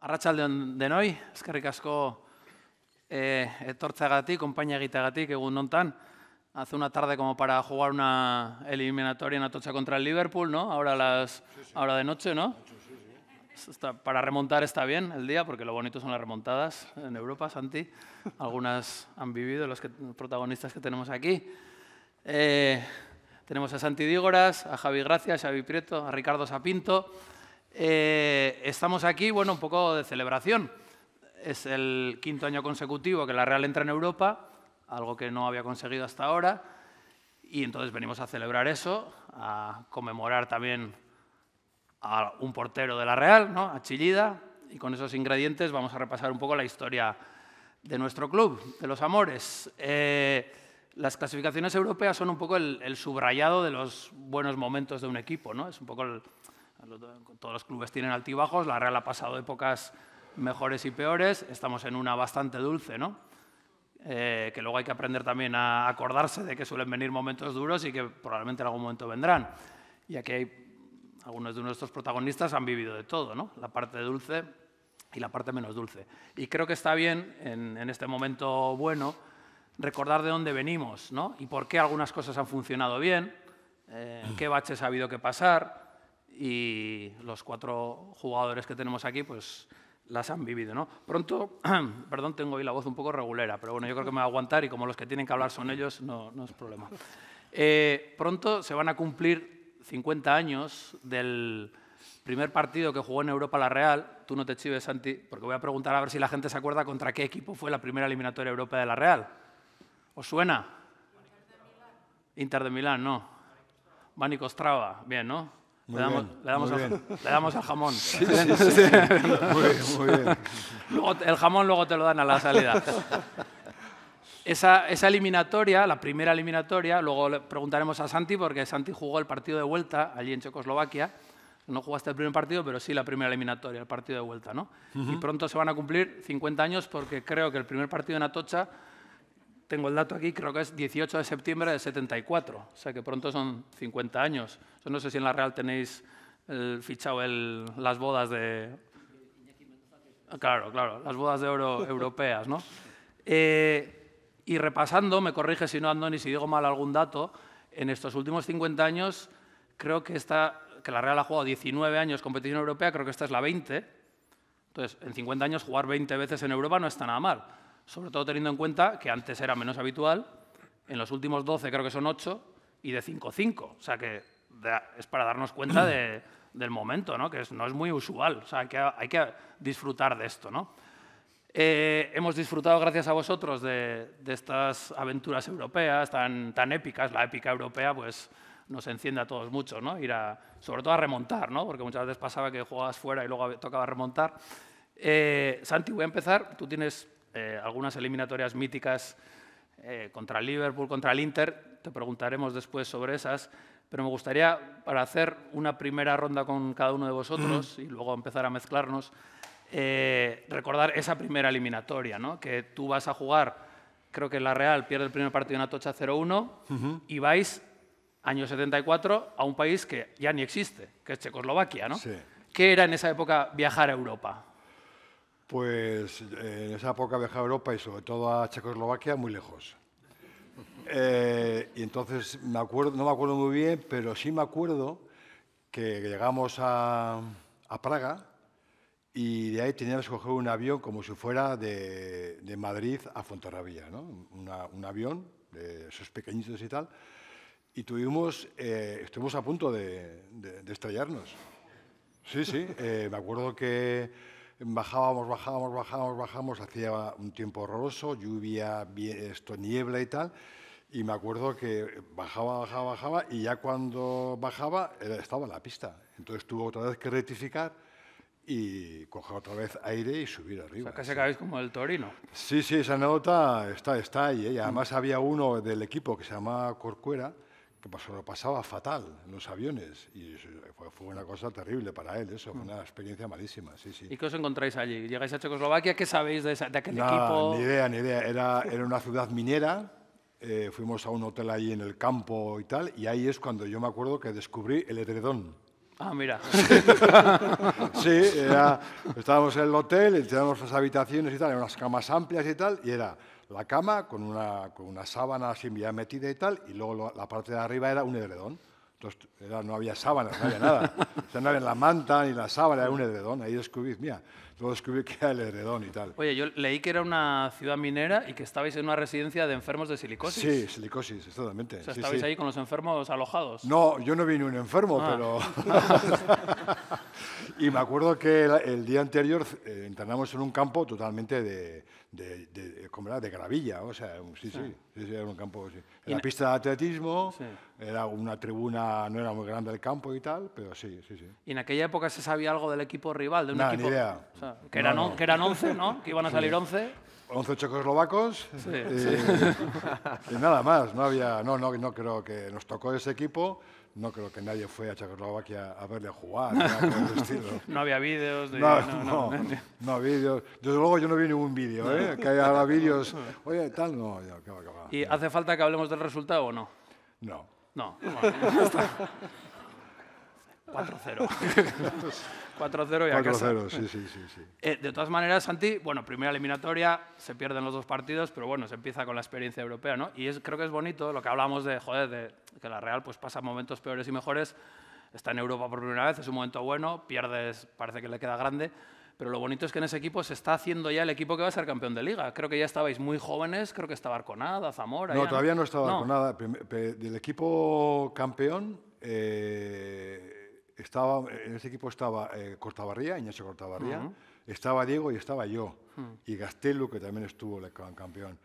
Arratsalde que denoi, eskerrik asko eh, etortzagatik, que que egun hontan. Hace una tarde como para jugar una eliminatoria en Atocha contra el Liverpool, ¿no? Ahora las ahora de noche, ¿no? para remontar está bien el día, porque lo bonito son las remontadas en Europa, Santi. Algunas han vivido los, protagonistas que tenemos aquí. Eh, tenemos a Santi Dígoras, a Javi Gracia, a Xavi Prieto, a Ricardo Sapinto. Eh, estamos aquí, bueno, un poco de celebración. Es el quinto año consecutivo que la Real entra en Europa, algo que no había conseguido hasta ahora, y entonces venimos a celebrar eso, a conmemorar también a un portero de la Real, ¿no? a Chillida, y con esos ingredientes vamos a repasar un poco la historia de nuestro club, de los amores. Eh, las clasificaciones europeas son un poco el, el, subrayado de los buenos momentos de un equipo, ¿no? es un poco el, todos los clubes tienen altibajos, la Real ha pasado épocas mejores y peores, estamos en una bastante dulce, ¿no? Eh, que luego hay que aprender también a acordarse de que suelen venir momentos duros y que probablemente en algún momento vendrán. Y aquí hay, algunos de nuestros protagonistas han vivido de todo, ¿no? La parte dulce y la parte menos dulce. Y creo que está bien, en, este momento bueno, recordar de dónde venimos, ¿no? Y por qué algunas cosas han funcionado bien, eh, qué baches ha habido que pasar, y los cuatro jugadores que tenemos aquí, pues las han vivido. ¿no? Pronto, perdón, tengo hoy la voz un poco regulera, pero bueno, yo creo que me va a aguantar y como los que tienen que hablar son ellos, no, es problema. Eh, pronto se van a cumplir 50 años del primer partido que jugó en Europa la Real. Tú no te chives, Santi, porque voy a preguntar a ver si la gente se acuerda contra qué equipo fue la primera eliminatoria europea de la Real. ¿Os suena? Inter de Milán, Inter de Milán no. Costrava, bien, ¿no? le damos, al, jamón. el jamón luego te lo dan a la salida. Esa, eliminatoria, la primera eliminatoria, luego le preguntaremos a Santi, porque Santi jugó el partido de vuelta allí en Checoslovaquia. No jugaste el primer partido, pero sí la primera eliminatoria, el partido de vuelta. ¿no? Y pronto se van a cumplir 50 años porque creo que el primer partido en Atocha tengo el dato aquí, creo que es 18 de septiembre de 74, o sea que pronto son 50 años. Yo no sé si en la Real tenéis eh, el fichado las bodas de... Claro, claro, las bodas de oro europeas, ¿no? Eh, y repasando, me corrige si no, ando ni si digo mal algún dato, en estos últimos 50 años creo que, está, que la Real ha jugado 19 años competición europea, creo que esta es la 20. Entonces, en 50 años jugar 20 veces en Europa no está nada mal sobre todo teniendo en cuenta que antes era menos habitual, en los últimos 12 creo que son 8 y de 5 5, o sea que es para darnos cuenta del momento, ¿no? que no es muy usual, o sea, hay que, hay que disfrutar de esto. ¿no? Eh, hemos disfrutado, gracias a vosotros, de, estas aventuras europeas tan, tan, épicas. La épica europea pues, nos enciende a todos mucho, ¿no? Ir a, sobre todo a remontar, ¿no? porque muchas veces pasaba que jugabas fuera y luego tocaba remontar. Eh, Santi, voy a empezar. Tú tienes eh, algunas eliminatorias míticas eh, contra el Liverpool, contra el Inter, te preguntaremos después sobre esas, pero me gustaría, para hacer una primera ronda con cada uno de vosotros mm. y luego empezar a mezclarnos, eh, recordar esa primera eliminatoria, ¿no? que tú vas a jugar, creo que la Real pierde el primer partido en Atocha 0-1 y vais, año 74, a un país que ya ni existe, que es Checoslovaquia. ¿no? ¿Qué era en esa época viajar a Europa? pues eh, en esa época viajaba a Europa y sobre todo a Checoslovaquia muy lejos. Eh, y entonces me acuerdo, no me acuerdo muy bien, pero sí me acuerdo que llegamos a, Praga y de ahí teníamos que coger un avión como si fuera de, Madrid a Fontarrabía, ¿no? un avión de esos pequeñitos y tal. Y tuvimos, eh, estuvimos a punto de, estrellarnos. Sí, sí, me acuerdo que bajábamos, bajábamos, bajábamos, bajábamos, hacía un tiempo horroroso, lluvia, esto, niebla y tal. Y me acuerdo que bajaba, bajaba, bajaba y ya cuando bajaba estaba en la pista. Entonces tuve otra vez que rectificar y coger otra vez aire y subir arriba. O sea, casi como el Torino. Sí, sí, esa anécdota está, está ahí. ¿eh? Y además había uno del equipo que se llamaba Corcuera, que pasó, lo pasaba fatal en los aviones y fue, una cosa terrible para él, eso, fue mm. una experiencia malísima, sí, sí. ¿Y qué os encontráis allí? ¿Llegáis a Checoslovaquia? ¿Qué sabéis de, de aquel equipo? Ni idea, ni idea. Era, era una ciudad minera, eh, fuimos a un hotel ahí en el campo y tal, y ahí es cuando yo me acuerdo que descubrí el edredón. Ah, mira. sí, estábamos en el hotel, teníamos las habitaciones y tal, eran unas camas amplias y tal, y era la cama con una, con una sábana sin vía metida y tal, y luego la parte de arriba era un edredón. Entonces no había sábanas, no había nada. o sea, no había la manta ni la sábana, era un edredón. Ahí descubrí, mira, todo descubrí que era el edredón y tal. Oye, yo leí que era una ciudad minera y que estabais en una residencia de enfermos de silicosis. Sí, silicosis, exactamente. O sea, estabais ahí con los enfermos alojados. No, yo no vine un enfermo, ah. pero... y me acuerdo que el, día anterior eh, internamos en un campo totalmente de de, de, era? de gravilla, o sea, sí, sí, era un campo, Era pista de atletismo, era una tribuna, no era muy grande el campo y tal, pero sí, sí, sí. ¿Y en aquella época se sabía algo del equipo rival? De un equipo, idea. O sea, que, eran, no, que eran 11, ¿no? Que iban a salir 11. 11 checoslovacos y, y, nada más, no había, no, no, no creo que nos tocó ese equipo no creo que nadie fue a Checoslovaquia a verle jugar. no había vídeos. De... No, no, no, no, vídeos. Desde luego yo no vi ningún vídeo, ¿eh? que haya vídeos. Oye, tal, no. Ya, ¿Y hace falta que hablemos del resultado o no? No. No. 4-0. 4-0 y 4-0, sí, sí, sí. Eh, de todas maneras, Santi, bueno, primera eliminatoria, se pierden los dos partidos, pero bueno, se empieza con la experiencia europea, ¿no? Y es, creo que es bonito lo que hablamos de, joder, de que la Real pues pasa momentos peores y mejores, está en Europa por primera vez, es un momento bueno, pierdes, parece que le queda grande, pero lo bonito es que en ese equipo se está haciendo ya el equipo que va a ser campeón de liga. Creo que ya estabais muy jóvenes, creo que estaba Arconada, Zamora. No, todavía no, estaba Arconada. Del equipo campeón, eh, estaba, en ese equipo estaba eh, Cortabarría, Ignacio Cortabarría, estaba Diego y estaba yo, hmm. y Gastelu, que también estuvo el campeón.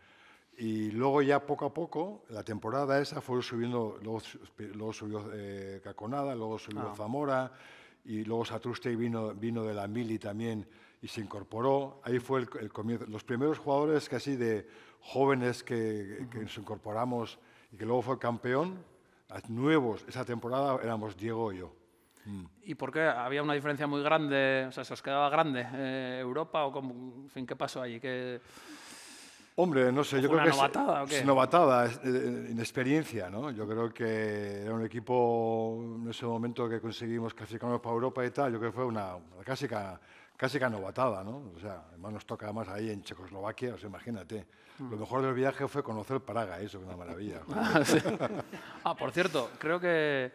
Y luego ya poco a poco, la temporada esa fue subiendo, luego, subió eh, Caconada, luego subió ah. Zamora, y luego Satruste vino, vino de la Mili también y se incorporó. Ahí fue el, comienzo. Los primeros jugadores casi de jóvenes que, que, nos incorporamos y que luego fue campeón, nuevos, esa temporada éramos Diego y yo. Mm. ¿Y por qué? ¿Había una diferencia muy grande? O sea, ¿se os quedaba grande eh, Europa o fin, qué pasó allí? Hombre, no sé, yo creo que novatada, es, novatada, eh, eh, inexperiencia, ¿no? Yo creo que era un equipo en ese momento que conseguimos clasificarnos para Europa y tal, yo creo que fue una, clásica casi que novatada, ¿no? O sea, además nos toca más ahí en Checoslovaquia, o sea, imagínate. Mm. Lo mejor del viaje fue conocer Praga, eso, que una maravilla. Ah, ah, por cierto, creo que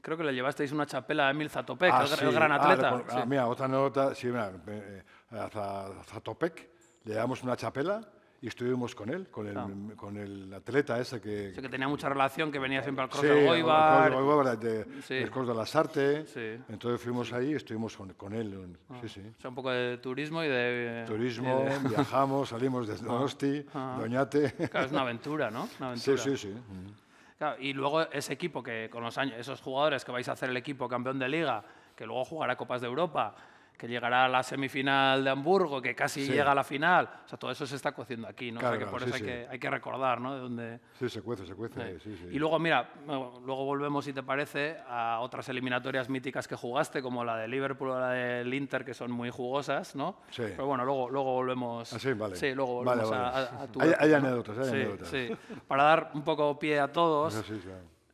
creo que le llevasteis una chapela a Emil Zatopek, ah, el, gran ah, atleta. Ah, sí. mira, otra nota, sí, mira, eh, a Zatopek le llevamos una chapela y estuvimos con él, con el, atleta ese que... que tenía mucha relación, que venía siempre al Cross sí, del Goibar. de, sí. del Cross de las Artes. Entonces fuimos ahí y estuvimos con, él. Ah. Sí, sí. O sea, un poco de turismo y de... Eh, turismo, viajamos, salimos de Donosti, Doñate. es una aventura, ¿no? Sí, sí, sí y luego ese equipo que con los años, esos jugadores que vais a hacer el equipo campeón de liga, que luego jugará Copas de Europa, que llegará a la semifinal de Hamburgo, que casi llega a la final. O sea, todo eso se está cociendo aquí, ¿no? Claro, o que por eso hay, que, recordar, ¿no? De dónde... Sí, se cuece, se cuece, Y luego, mira, luego volvemos, si te parece, a otras eliminatorias míticas que jugaste, como la de Liverpool o la del Inter, que son muy jugosas, ¿no? Sí. Pero bueno, luego, luego volvemos... Ah, sí, vale. Sí, luego volvemos A, tu... Hay, hay anécdotas, hay anécdotas. Sí, Para dar un poco pie a todos... Ah,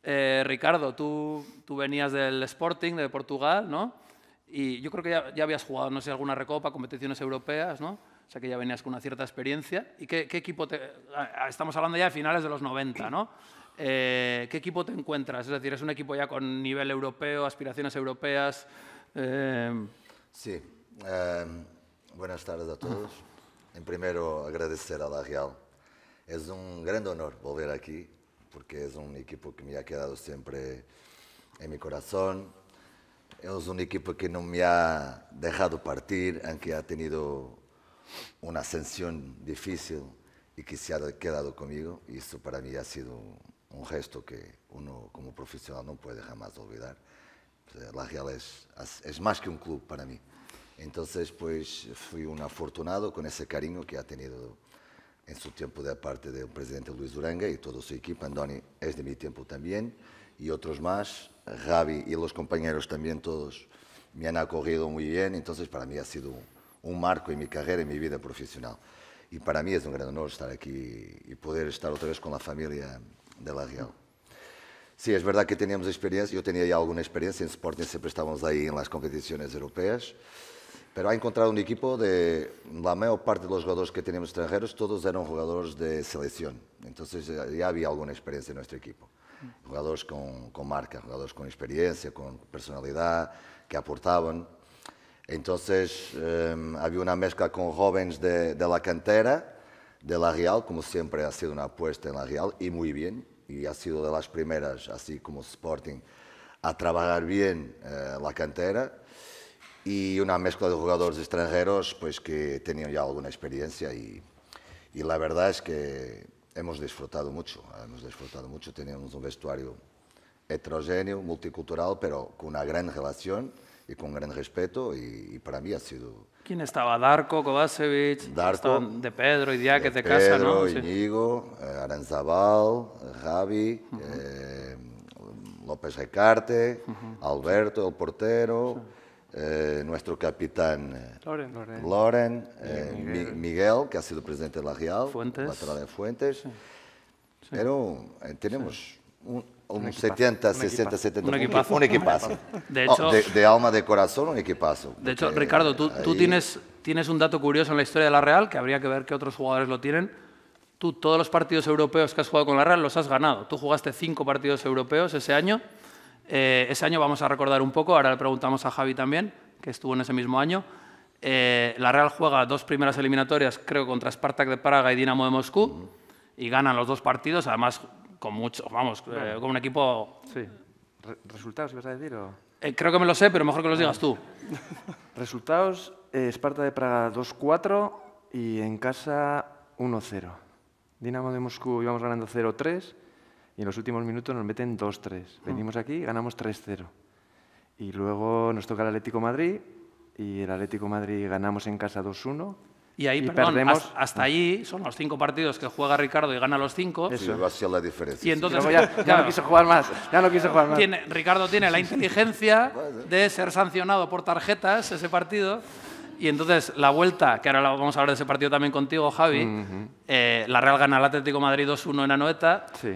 eh, Ricardo, tú, tú venías del Sporting de Portugal, ¿no? Y yo creo que ya, habías jugado, no sé, alguna recopa, competiciones europeas, ¿no? O sea que ya venías con una cierta experiencia. ¿Y qué, equipo te, Estamos hablando ya de finales de los 90, ¿no? Eh, ¿Qué equipo te encuentras? Es decir, ¿es un equipo ya con nivel europeo, aspiraciones europeas? Eh, sí. Em, buenas tardes a todos. En primero, agradecer a La Real. Es un gran honor volver aquí, porque es un equipo que me ha quedado siempre en mi corazón es un equipo que no me ha dejado partir, aunque ha tenido una ascensión difícil y que se ha quedado conmigo. Y eso para mí ha sido un gesto que uno como profesional no puede jamás olvidar. Eh, la Real es, más que un club para mí. Entonces, pues fui un afortunado con ese cariño que ha tenido en su tiempo de parte del presidente Luis Duranga y todo su equipo. Andoni es de mi tiempo también y otros más Javi y los compañeros también todos me han acogido muy bien, entonces para mí ha sido un, marco en mi carrera, en mi vida profesional. Y para mí es un gran honor estar aquí y poder estar otra vez con la familia de La Real. Sí, es verdad que teníamos experiencia, yo tenía ya alguna experiencia en Sporting, siempre estábamos ahí en las competiciones europeas, pero ha encontrado un equipo de la mayor parte de los jugadores que teníamos extranjeros, todos eran jugadores de selección, entonces ya había alguna experiencia en nuestro equipo. Jugadores con con marca, jugadores con experiencia, con personalidad, que aportaban. Entonces em, había una mezcla con jóvenes de, la cantera, de La Real, como siempre ha sido una apuesta en La Real y muy bien, y ha sido de las primeras, así como Sporting, a trabajar bien eh, la cantera, y una mezcla de jugadores extranjeros pues, que tenían ya alguna experiencia y la verdad es que hemos disfrutado mucho, hemos disfrutado mucho, teníamos un vestuario heterogéneo, multicultural, pero con una gran relación y con gran respeto y, para mí ha sido... ¿Quién estaba? Darko, Kovacevic, de Pedro y Diáquez de, casa, ¿no? Eh, Aranzabal, Javi, eh, López Recarte, Alberto, el portero... Eh, nuestro capitán eh, Loren, eh, Miguel. que ha sido presidente de la Real, Fuentes. lateral de Fuentes. Pero tenemos un, un, 70, 60, 70, De, de, alma, de corazón, un equipazo. De hecho, Ricardo, tú, tú, tienes, tienes un dato curioso en la historia de la Real, que habría que ver qué otros jugadores lo tienen. Tú todos los partidos europeos que has jugado con la Real los has ganado. Tú jugaste cinco partidos europeos ese año eh, ese año vamos a recordar un poco, ahora le preguntamos a Javi también, que estuvo en ese mismo año. Eh, la Real juega dos primeras eliminatorias, creo, contra Spartak de Praga y Dinamo de Moscú, y ganan los dos partidos, además con mucho, vamos, eh, con un equipo... Sí. ¿Resultados ibas a decir creo que me lo sé, pero mejor que los digas tú. Resultados, Spartak de Praga 2-4 y en casa 1-0. Dinamo de Moscú íbamos ganando 0-3 y en los últimos minutos nos meten 2-3. Mm. Venimos aquí, ganamos 3-0. Y luego nos toca el Atlético Madrid y el Atlético Madrid ganamos en casa 2-1. Y ahí, perdemos... hasta, ahí son los cinco partidos que juega Ricardo y gana los cinco. Eso va a ser la diferencia. Y entonces ya, ya no quiso jugar más. Ya no quiso jugar más. Tiene, Ricardo tiene la inteligencia de ser sancionado por tarjetas ese partido. Y entonces la vuelta, que ahora vamos a hablar de ese partido también contigo, Javi, eh, la Real gana al Atlético Madrid 2-1 en Anoeta. Sí.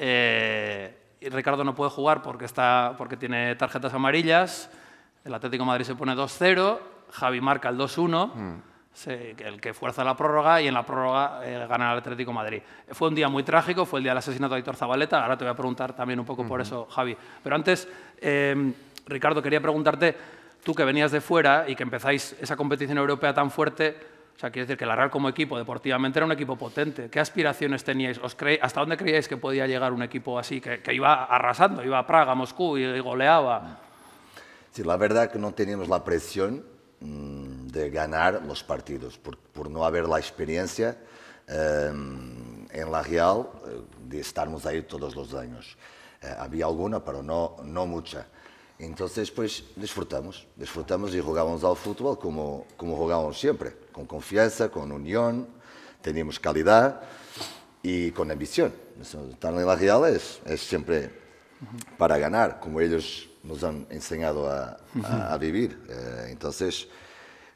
Eh, Ricardo no puede jugar porque, está, porque tiene tarjetas amarillas. El Atlético Madrid se pone 2-0. Javi marca el 2-1. Mm. el que fuerza la prórroga y en la prórroga eh, gana el Atlético Madrid. Fue un día muy trágico, fue el día del asesinato de Héctor Zabaleta, ahora te voy a preguntar también un poco por eso, Javi. Pero antes, em, Ricardo, quería preguntarte, tú que venías de fuera y que empezáis esa competición europea tan fuerte, o sea, quiere decir que la Real como equipo deportivamente era un equipo potente. ¿Qué aspiraciones teníais? ¿Os ¿Hasta dónde creíais que podía llegar un equipo así, que, iba arrasando, iba a Praga, Moscú y goleaba? Sí, la verdad que no teníamos la presión mm, de ganar los partidos, por, no haber la experiencia em, en la Real eh, de estarmos ahí todos los años. Eh, había alguna, pero no, no mucha. Entonces, pues disfrutamos, disfrutamos y jugábamos al fútbol como, como jugábamos siempre, con confianza, con unión, teníamos calidad y con ambición. Estar en la Real es, es siempre para ganar, como ellos nos han enseñado a, vivir. Eh, entonces,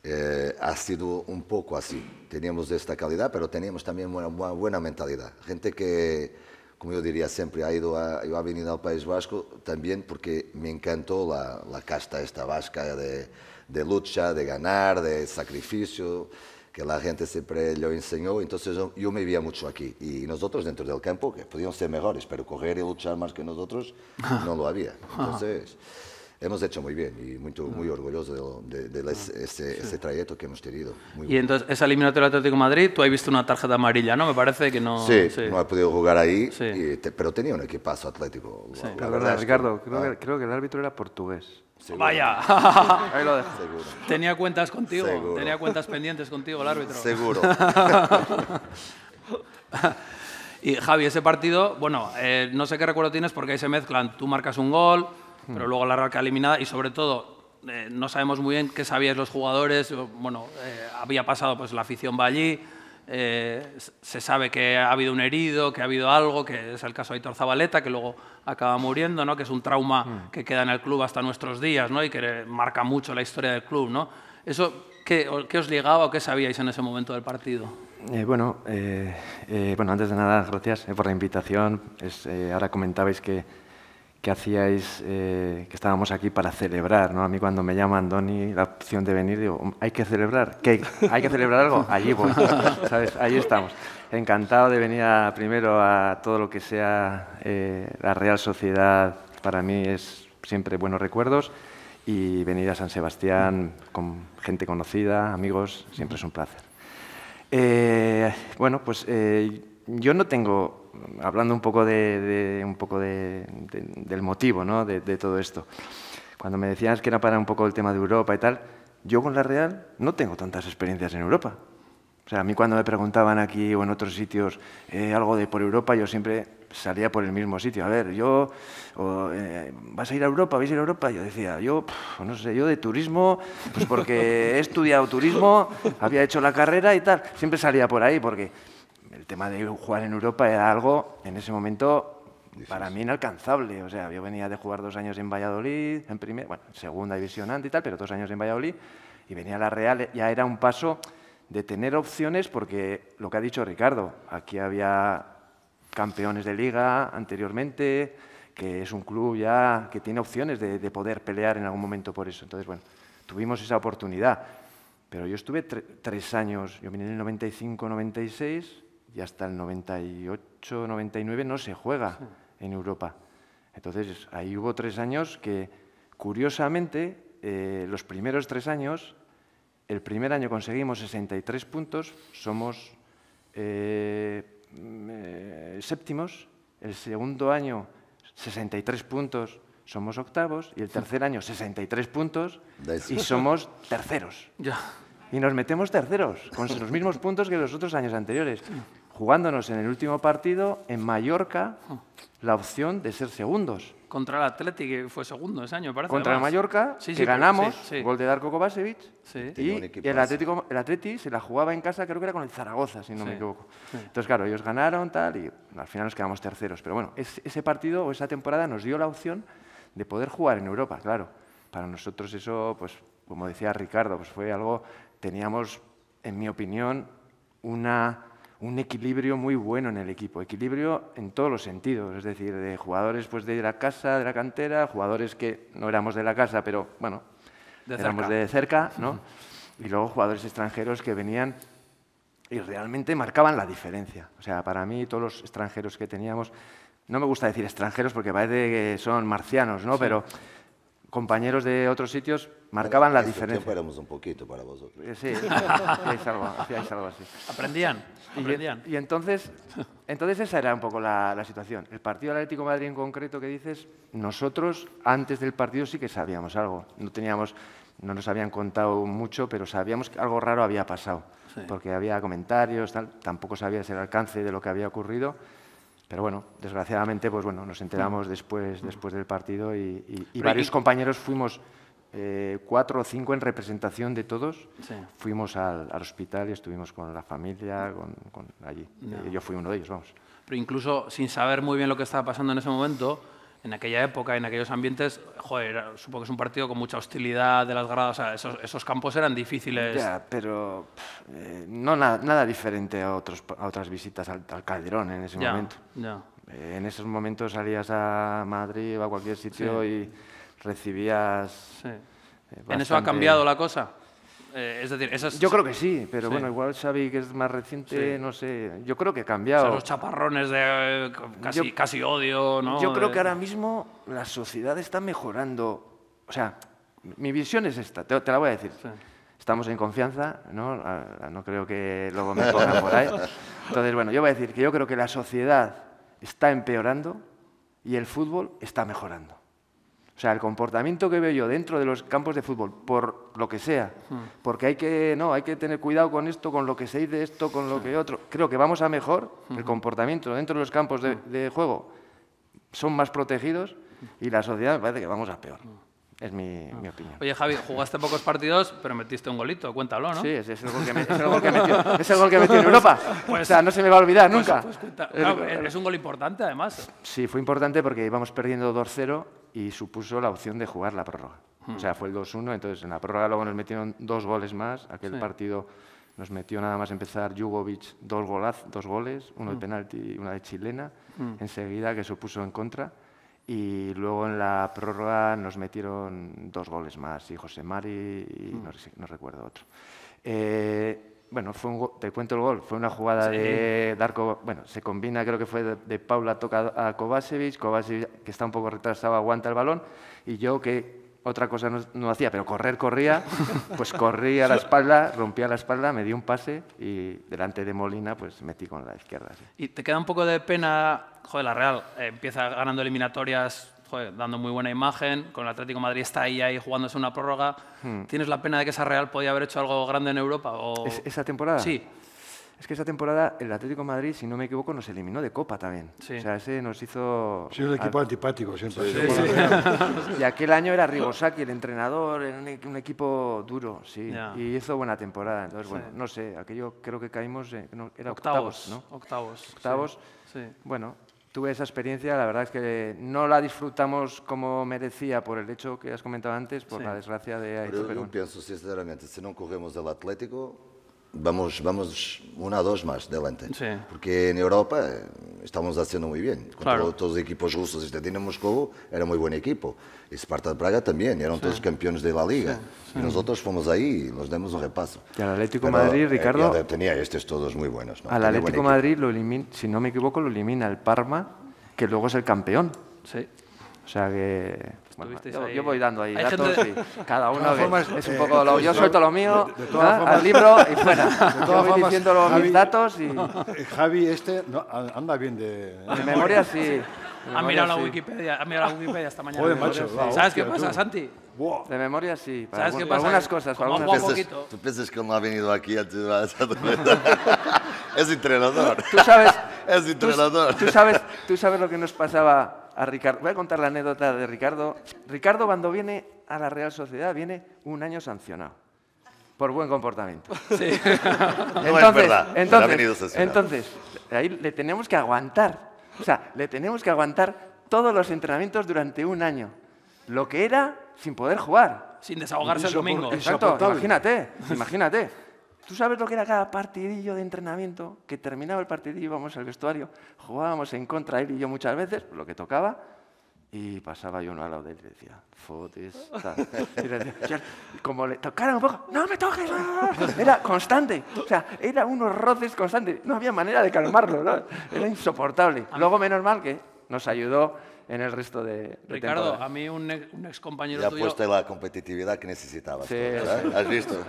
eh, ha sido un poco así. Teníamos esta calidad, pero teníamos también una, buena, buena mentalidad. Gente que como yo diría siempre, ha ido a, ha venido al País Vasco también porque me encantó la, la casta esta vasca de, de, lucha, de ganar, de sacrificio, que la gente siempre lo enseñó. Entonces yo, yo, me vivía mucho aquí. Y nosotros dentro del campo, que podíamos ser mejores, pero correr y luchar más que nosotros ah. no lo había. Ah. Entonces hemos hecho muy bien y mucho, muy ah. orgulloso de, ah. ese, trayecto que hemos tenido. y entonces, esa eliminatoria del Atlético Madrid, tú has visto una tarjeta amarilla, ¿no? Me parece que no... Sí, no ha podido jugar ahí, pero tenía un equipazo atlético. Sí. La, verdad, Ricardo, ah. creo, que, el árbitro era portugués. Vaya, ahí lo dejo. Tenía cuentas contigo, tenía cuentas pendientes contigo el árbitro. Seguro. y Javi, ese partido, bueno, eh, no sé qué recuerdo tienes porque ahí se mezclan, tú marcas un gol, Hmm. pero luego la Real eliminada y sobre todo eh, no sabemos muy bien qué sabíais los jugadores, bueno, eh, había pasado, pues la afición va allí, eh, se sabe que ha habido un herido, que ha habido algo, que es el caso de Aitor Zabaleta, que luego acaba muriendo, ¿no? que es un trauma hmm. que queda en el club hasta nuestros días ¿no? y que marca mucho la historia del club. ¿no? Eso, ¿qué, os ligaba o qué sabíais en ese momento del partido? bueno, bueno, antes de nada, gracias por la invitación. Es, ahora comentabais que que hacíais, eh, que estábamos aquí para celebrar, ¿no? A mí cuando me llaman Doni la opción de venir, digo, hay que celebrar, ¿Qué? ¿Hay que celebrar algo? Allí ¿sabes? Allí estamos. Encantado de venir primero a todo lo que sea eh, la Real Sociedad, para mí es siempre buenos recuerdos, y venir a San Sebastián con gente conocida, amigos, siempre es un placer. Eh, bueno, pues yo no tengo, hablando un poco, de, un poco del motivo ¿no? de, todo esto, cuando me decías que era para un poco el tema de Europa y tal, yo con la Real no tengo tantas experiencias en Europa. O sea, a mí cuando me preguntaban aquí o en otros sitios eh, algo de por Europa, yo siempre salía por el mismo sitio. A ver, yo, eh, ¿vas a ir a Europa? ¿Vais a ir a Europa? Yo decía, yo, no sé, yo de turismo, pues porque he estudiado turismo, había hecho la carrera y tal. Siempre salía por ahí porque tema de jugar en Europa era algo, en ese momento, para mí inalcanzable. O sea, yo venía de jugar dos años en Valladolid, en primer, segunda división antes y tal, pero dos años en Valladolid, y venía a la Real, ya era un paso de tener opciones, porque lo que ha dicho Ricardo, aquí había campeones de liga anteriormente, que es un club ya que tiene opciones de, poder pelear en algún momento por eso. Entonces, bueno, tuvimos esa oportunidad. Pero yo estuve tres años, yo vine en el 95-96, y hasta el 98, 99 no se juega en Europa. Entonces, ahí hubo tres años que, curiosamente, eh, los primeros tres años, el primer año conseguimos 63 puntos, somos eh, mm, eh, séptimos, el segundo año 63 puntos, somos octavos, y el tercer año 63 puntos y somos terceros. Y nos metemos terceros, con los mismos puntos que los otros años anteriores jugándonos en el último partido en Mallorca ah. la opción de ser segundos. Contra el Atleti, que fue segundo ese año, parece. Contra el Mallorca, sí, que ganamos, gol de Darko Kovacevic, y, el, Atlético, el Atleti se la jugaba en casa, creo que era con el Zaragoza, si no me equivoco. Entonces, claro, ellos ganaron, tal, y al final nos quedamos terceros. Pero bueno, ese partido o esa temporada nos dio la opción de poder jugar en Europa, claro. Para nosotros eso, pues, como decía Ricardo, pues fue algo, teníamos, en mi opinión, una un equilibrio muy bueno en el equipo, equilibrio en todos los sentidos, es decir, de jugadores pues, de la casa, de la cantera, jugadores que no éramos de la casa, pero bueno, éramos de cerca, ¿no? y luego jugadores extranjeros que venían y realmente marcaban la diferencia. O sea, para mí todos los extranjeros que teníamos, no me gusta decir extranjeros porque parece que son marcianos, ¿no? Pero compañeros de otros sitios marcaban la diferencia. fuéramos un poquito para vosotros. Eh, sí, hacíais algo, así. Aprendían, aprendían. Y, entonces, entonces esa era un poco la, situación. El partido Atlético de Madrid en concreto que dices, nosotros antes del partido sí que sabíamos algo. No teníamos, no nos habían contado mucho, pero sabíamos que algo raro había pasado. Porque había comentarios, tal, tampoco sabías el alcance de lo que había ocurrido. Pero bueno, desgraciadamente, pues bueno, nos enteramos mm. después, después del partido y varios compañeros fuimos eh, cuatro o cinco en representación de todos, fuimos al, hospital y estuvimos con la familia, con, allí. Eh, yo fui uno de ellos, vamos. Pero incluso sin saber muy bien lo que estaba pasando en ese momento, en aquella época, en aquellos ambientes, joder, supongo que es un partido con mucha hostilidad de las gradas, esos, campos eran difíciles. pero eh, no nada diferente a, otros, otras visitas al, Calderón en ese momento. Ya. en esos momentos salías a Madrid o a cualquier sitio y recibías... Eh, ¿En eso ha cambiado la cosa? Eh, es decir, Yo creo que sí, pero bueno, igual Xavi, que es más reciente, no sé, yo creo que ha cambiado. O los chaparrones de eh, casi, casi, odio, ¿no? Yo creo que ahora mismo la sociedad está mejorando. O sea, mi visión es esta, te, la voy a decir. Estamos en confianza, ¿no? Ah, ah, no creo que luego me pongan por ahí. Entonces, bueno, yo voy a decir que yo creo que la sociedad está empeorando y el fútbol está mejorando. O sea, el comportamiento que veo yo dentro de los campos de fútbol, por lo que sea, hmm. porque hay que, no, hay que tener cuidado con esto, con lo que se dice esto, con lo que otro. Creo que vamos a mejor el hmm. comportamiento dentro de los campos de, hmm. de, juego. Son más protegidos y la sociedad me parece que vamos a peor. Es ah. mi, opinión. Oye, Javi, jugaste pocos partidos, pero metiste un golito, cuéntalo, ¿no? Sí, es, el, gol que, metió, es el gol que metió en Europa. Pues, o sea, no se me va a olvidar pues, nunca. Pues, es un gol importante, además. Sí, fue importante porque íbamos perdiendo 2-0 y supuso la opción de jugar la prórroga. O sea, hmm. fue el 2-1, entonces en la prórroga luego nos metieron dos goles más. Aquel partido nos metió nada más empezar Jugovic dos, golaz, dos goles, uno de hmm. penalti y una de chilena, hmm. enseguida que supuso en contra y luego en la prórroga nos metieron dos goles más, y José Mari y mm. no, recuerdo otro. Eh, bueno, fue te cuento el gol, fue una jugada de Darko, bueno, se combina, creo que fue de, Paula toca a Kovacevic, Kovacevic que está un poco retrasado aguanta el balón y yo que otra cosa no, hacía, pero correr corría, pues corría a la espalda, rompía la espalda, me dio un pase y delante de Molina pues metí con la izquierda. Y te queda un poco de pena, joder, la Real eh, empieza ganando eliminatorias, joder, dando muy buena imagen, con el Atlético de Madrid está ahí, ahí jugándose una prórroga. Hmm. ¿Tienes la pena de que esa Real podía haber hecho algo grande en Europa? O... ¿Esa temporada? Sí. Es que esa temporada el Atlético Madrid, si no me equivoco, nos eliminó de Copa también. O sea, ese nos hizo... Sí, un equipo antipático siempre. y aquel año era Ribosaki, el entrenador, un, equipo duro, sí. Y hizo buena temporada. Entonces, bueno, no sé, aquello creo que caímos... En, octavos, octavos, ¿no? Octavos. Octavos. Bueno, tuve esa experiencia, la verdad es que no la disfrutamos como merecía por el hecho que has comentado antes, por la desgracia de... Pero yo, pienso sinceramente, si no corremos el Atlético, vamos, vamos una dos más delante Porque en Europa eh, estamos haciendo muy bien. Con todos los equipos rusos, este Dinamo Moscú era muy buen equipo. Y Sparta de Praga también, eran todos campeones de la liga. Y nosotros fuimos ahí y nos demos un repaso. Y al Atlético Madrid, eh, Ricardo... tenía estos todos muy buenos. Al Atlético Madrid, lo elimina, si no me equivoco, lo elimina el Parma, que luego es el campeón. Sí. O sea que. Pues yo, voy dando ahí cada uno es un eh, poco. lo, yo suelto lo mío, al libro y fuera. De voy diciendo los mis datos y. Eh, Javi, este anda bien de. De eh, memoria sí. Ha mirado la Wikipedia, ha mirado la Wikipedia esta mañana. macho, ¿Sabes qué pasa, Santi? De memoria sí, ¿Sabes qué pasa? algunas cosas, ¿Tú piensas que no ha venido aquí a es entrenador. Tú sabes... es entrenador. tú, sabes, tú sabes lo que nos pasaba a Ricardo. Voy a contar la anécdota de Ricardo. Ricardo cuando viene a la Real Sociedad viene un año sancionado por buen comportamiento. Sí. entonces, Entonces, entonces, ahí le tenemos que aguantar. O sea, le tenemos que aguantar todos los entrenamientos durante un año. Lo que era sin poder jugar. Sin desahogarse el domingo. Exacto, imagínate, imagínate. ¿Tú sabes lo que era cada partidillo de entrenamiento? Que terminaba el partidillo, íbamos al vestuario, jugábamos en contra él y yo muchas veces, lo que tocaba, y pasaba yo uno al lado de él y decía, fotista. como le tocaran un poco, no me toques. Era constante. O sea, era unos roces constantes. No había manera de calmarlo. Era insoportable. Luego, menos mal que nos ayudó en el resto de, de Ricardo, a mí un, ex compañero ya tuyo... puesto la competitividad que necesitabas. sí. ¿Has visto?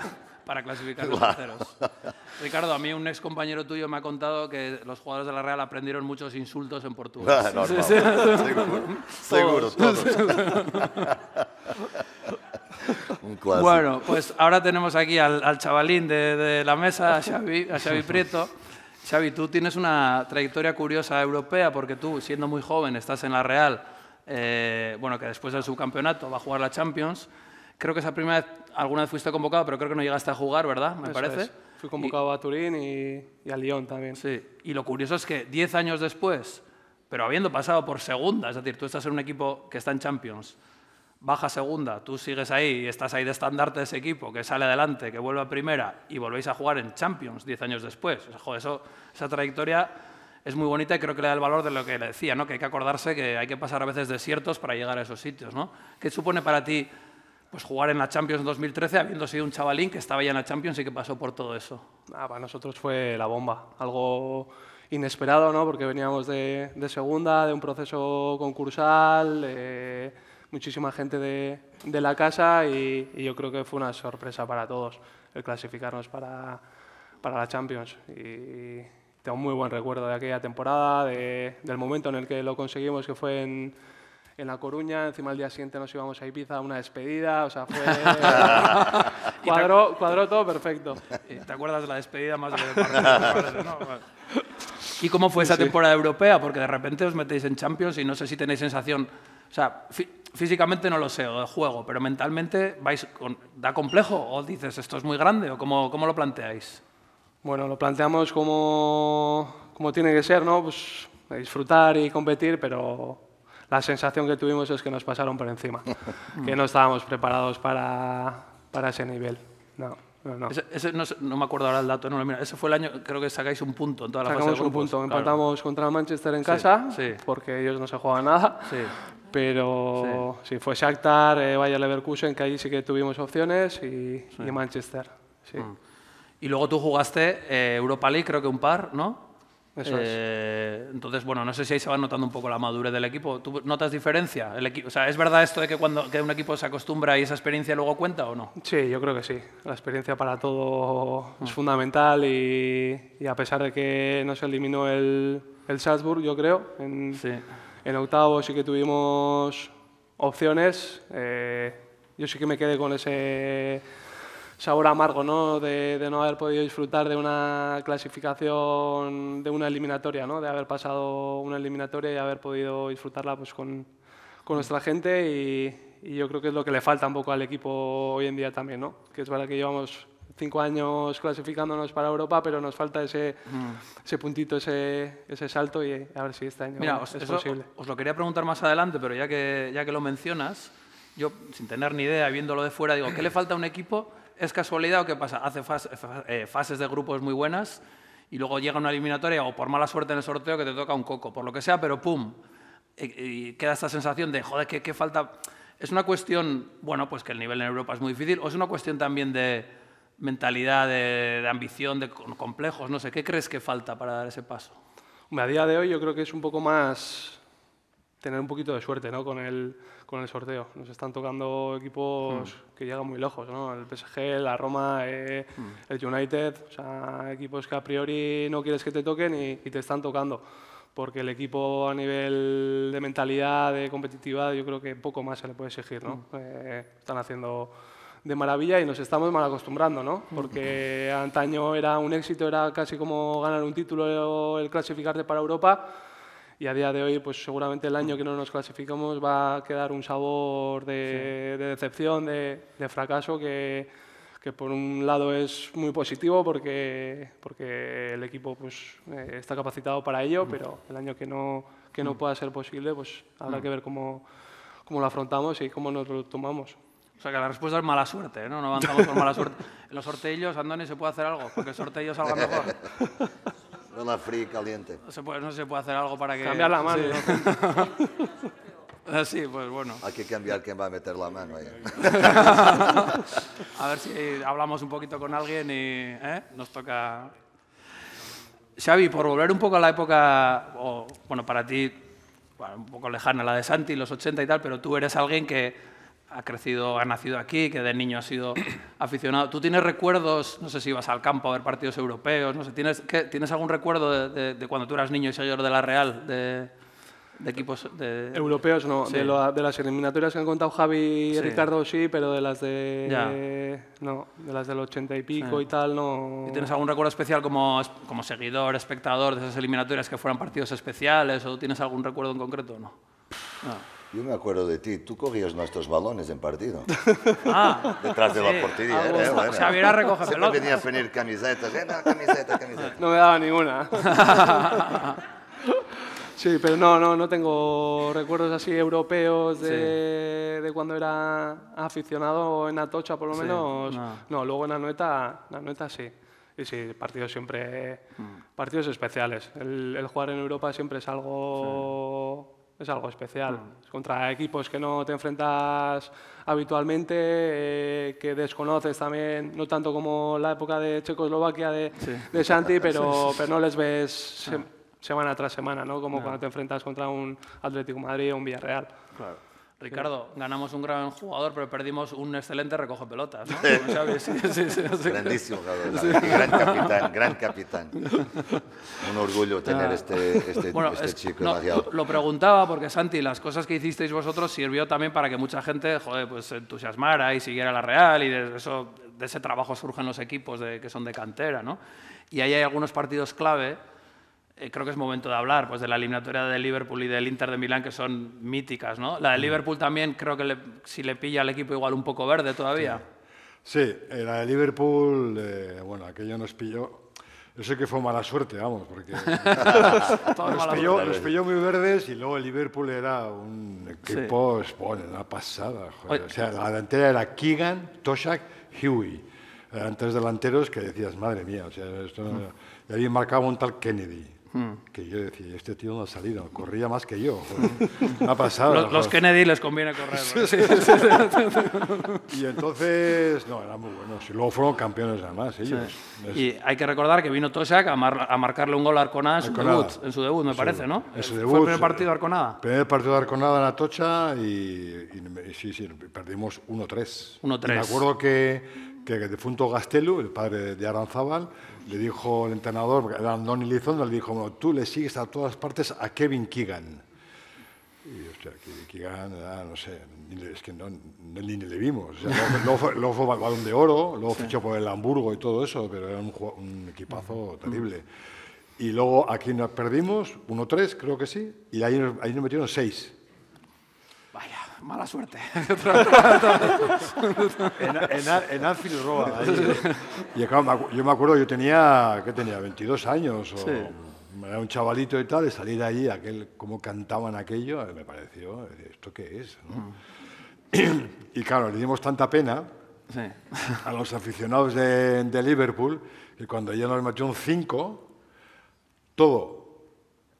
para clasificar los terceros. Ricardo, a mí un ex compañero tuyo me ha contado que los jugadores de la Real aprendieron muchos insultos en portugués. Ah, seguro, seguro, bueno, pues ahora tenemos aquí al, chavalín de, la mesa, a Xavi, Xavi Prieto. Xavi, tú tienes una trayectoria curiosa europea porque tú, siendo muy joven, estás en la Real, eh, bueno, que después del subcampeonato va a jugar la Champions. Creo que esa primera vez alguna vez fuiste convocado, pero creo que no llegaste a jugar, ¿verdad? Me parece. Es. Fui convocado a Turín y, y a Lyon también. Sí, y lo curioso es que 10 años después, pero habiendo pasado por segunda, es decir, tú estás en un equipo que está en Champions, baja segunda, tú sigues ahí y estás ahí de estandarte de ese equipo, que sale adelante, que vuelve a primera y volvéis a jugar en Champions 10 años después. O sea, joder, eso, esa trayectoria es muy bonita y creo que le da el valor de lo que le decía, ¿no? que hay que acordarse que hay que pasar a veces desiertos para llegar a esos sitios. ¿no? ¿Qué supone para ti pues jugar en la Champions en 2013, habiendo sido un chavalín que estaba ya en la Champions y que pasó por todo eso. Ah, para nosotros fue la bomba, algo inesperado, ¿no? porque veníamos de, segunda, de un proceso concursal, muchísima gente de, la casa y, yo creo que fue una sorpresa para todos el clasificarnos para, para la Champions. Y, tengo muy buen recuerdo de aquella temporada, del momento en el que lo conseguimos, que fue en en La Coruña, encima el día siguiente nos íbamos a Ibiza a una despedida, o sea, fue... cuadró, todo perfecto. Eh, ¿Te acuerdas de la despedida más de la ¿Y cómo fue esa temporada europea? Porque de repente os metéis en Champions y no sé si tenéis sensación... O sea, físicamente no lo sé, o de juego, pero mentalmente vais ¿da complejo? ¿O dices esto es muy grande? ¿O cómo, cómo lo planteáis? Bueno, lo planteamos como, como tiene que ser, ¿no? Pues disfrutar y competir, pero la sensación que tuvimos es que nos pasaron por encima, que no estábamos preparados para, ese nivel. No. No, no. no, me acuerdo ahora el dato, no mira. Ese fue el año, creo que sacáis un punto en toda la un punto, empatamos contra Manchester en casa, porque ellos no se juegan nada. Pero si fue Shakhtar, eh, Bayer Leverkusen, que allí sí que tuvimos opciones, y, Manchester. Mm. Y luego tú jugaste eh, Europa League, creo que un par, ¿no? Eso eh, Entonces, bueno, no sé si ahí se va notando un poco la madurez del equipo. ¿Tú notas diferencia? sea, ¿Es verdad esto de que cuando un equipo se acostumbra y esa experiencia luego cuenta o no? Sí, yo creo que sí. La experiencia para todo es mm. fundamental y, a pesar de que no se eliminó el, el Salzburg, yo creo, en, octavo en sí que tuvimos opciones. Eh, yo sí que me quedé con ese sabor amargo ¿no? De, no haber podido disfrutar de una clasificación, de una eliminatoria, ¿no? de haber pasado una eliminatoria y haber podido disfrutarla pues, con, con nuestra gente y, yo creo que es lo que le falta un poco al equipo hoy en día también, ¿no? que es verdad que llevamos cinco años clasificándonos para Europa, pero nos falta ese, mm. ese puntito, ese, ese salto y a ver si este año os, es posible. Os lo quería preguntar más adelante, pero ya que, ya que lo mencionas, yo sin tener ni idea, viéndolo de fuera, digo, ¿qué le falta a un equipo ¿Es casualidad o qué pasa? Hace eh, eh, fases de grupos muy buenas y luego llega una eliminatoria o por mala suerte en el sorteo que te toca un coco, por lo que sea, pero ¡pum! Y, queda esta sensación de, joder, qué, falta... ¿Es una cuestión, bueno, pues que el nivel en Europa es muy difícil o es una cuestión también de mentalidad, de, ambición, de complejos, no sé, ¿qué crees que falta para dar ese paso? A día de hoy yo creo que es un poco más tener un poquito de suerte ¿no? con, el, con el sorteo. Nos están tocando equipos mm. que llegan muy lejos, ¿no? El PSG, la Roma, eh, mm. el United, sea, equipos que a priori no quieres que te toquen y, te están tocando. Porque el equipo a nivel de mentalidad, de competitividad, yo creo que poco más se le puede exigir, ¿no? Mm. Eh, están haciendo de maravilla y nos estamos mal acostumbrando, ¿no? Porque antaño era un éxito, era casi como ganar un título el clasificarte para Europa y a día de hoy, pues seguramente el año que no nos clasificamos va a quedar un sabor de, decepción, de, fracaso, que, que, por un lado es muy positivo porque, porque el equipo pues, eh, está capacitado para ello, mm. pero el año que no, que no mm. pueda ser posible, pues habrá mm. que ver cómo, cómo, lo afrontamos y cómo nos lo tomamos. O sea que la respuesta es mala suerte, ¿eh? ¿no? No avanzamos por mala suerte. ¿En los sorteillos, Andoni, se puede hacer algo? Porque el el sorteillo salga mejor? la fría caliente. No se, puede, se puede hacer algo para que... Cambiar la mano. Sí, pues bueno. Hay que cambiar quién va a meter la mano ahí. a ver si hablamos un poquito con alguien y ¿eh? nos toca... Xavi, por volver un poco a la época, bueno, para ti, un poco lejana la de Santi, los 80 y tal, pero tú eres alguien que ha crecido, ha nacido aquí, que de niño ha sido aficionado. ¿Tú tienes recuerdos, no sé si ibas al campo a ver partidos europeos, no sé, ¿tienes, que ¿tienes algún recuerdo de, cuando tú eras niño y seguidor de la Real, de, equipos europeos? No, de, las eliminatorias que han contado Javi y Ricardo sí, pero de las de no, de las del ochenta y pico y tal no. ¿Y tienes algún recuerdo especial como, como seguidor, espectador de esas eliminatorias que fueran partidos especiales o tienes algún recuerdo en concreto? No. no. Yo me acuerdo de ti, tú cogías nuestros balones en partido. Ah, Detrás de la portería. Ah, eh. O bueno. Xavier recoge Siempre venía a venir camisetas, no, No me daba ninguna. Sí, pero no, no, no tengo recuerdos así europeos de, de cuando era aficionado en Atocha, por lo menos. no. luego en Anoeta, sí. Y sí, partidos siempre, mm. partidos especiales. el, jugar en Europa siempre es algo es algo especial. Mm. Contra equipos que no te enfrentas habitualmente, eh, que desconoces también, no tanto como la época de Checoslovaquia de, Santi, pero, no les ves ah. semana tras semana, ¿no? Como cuando te enfrentas contra un Atlético Madrid o un Villarreal. Ricardo, ganamos un gran jugador, pero perdimos un excelente recoge pelotas. Grandísimo jugador, gran capitán, gran capitán. Un orgullo ah. tener este, este, este chico. lo preguntaba porque, Santi, las cosas que hicisteis vosotros sirvió también para que mucha gente pues, se entusiasmara y siguiera la Real y de, eso, de ese trabajo surgen los equipos de, que son de cantera. ¿no? Y ahí hay algunos partidos clave eh, creo que es momento de hablar pues, de la eliminatoria de Liverpool y del Inter de Milán, que son míticas. ¿no? La de mm. Liverpool también creo que si le pilla al equipo igual un poco verde todavía. Sí, eh, la de Liverpool, eh, bueno, aquello nos pilló. Yo sé que fue mala suerte, vamos, porque nos, pilló, nos, pilló, muy verdes y luego el Liverpool era un equipo, bueno, una pasada. Joder. O sea, la delantera era Keegan, Toshak, Huey. Eran tres delanteros que decías, madre mía, o sea, esto mm. Y marcaba un tal Kennedy. Mm. que yo decía, este tío no ha salido, corría más que yo. No Ha pasado. los, Kennedy les conviene correr. Sí, sí, y entonces, no, eran muy buenos. Y luego fueron campeones además ellos. Y hay que recordar que vino Tosak a, marcarle un gol a Arconada en su, Debut, en su debut, me parece, ¿no? En su debut. Fue el primer partido de Arconada. Primer partido de Arconada en Atocha y, y, sí, sí, perdimos 1-3. 1-3. Me acuerdo que que el defunto Gastelu, el padre de Aranzabal, le dijo el entrenador, era Andoni Lizondo, le dijo, tú le sigues a todas partes a Kevin Keegan. Y, hostia, Kevin Keegan, ah, no sé, es que no, ni, le vimos. luego, fue fue balón de oro, luego fichó por el Hamburgo y todo eso, pero era un, equipazo terrible. Y luego aquí nos perdimos, 1-3 creo que sí, y ahí nos, ahí nos metieron seis mala suerte. en, Roa. yo me acuerdo, yo tenía, ¿qué tenía? 22 años era un chavalito y tal, de salir allí, aquel, cómo cantaban aquello, eh, me pareció, eh, ¿esto qué es? Y claro, le dimos tanta pena a los aficionados de, Liverpool, que cuando ya nos metió un 5, todo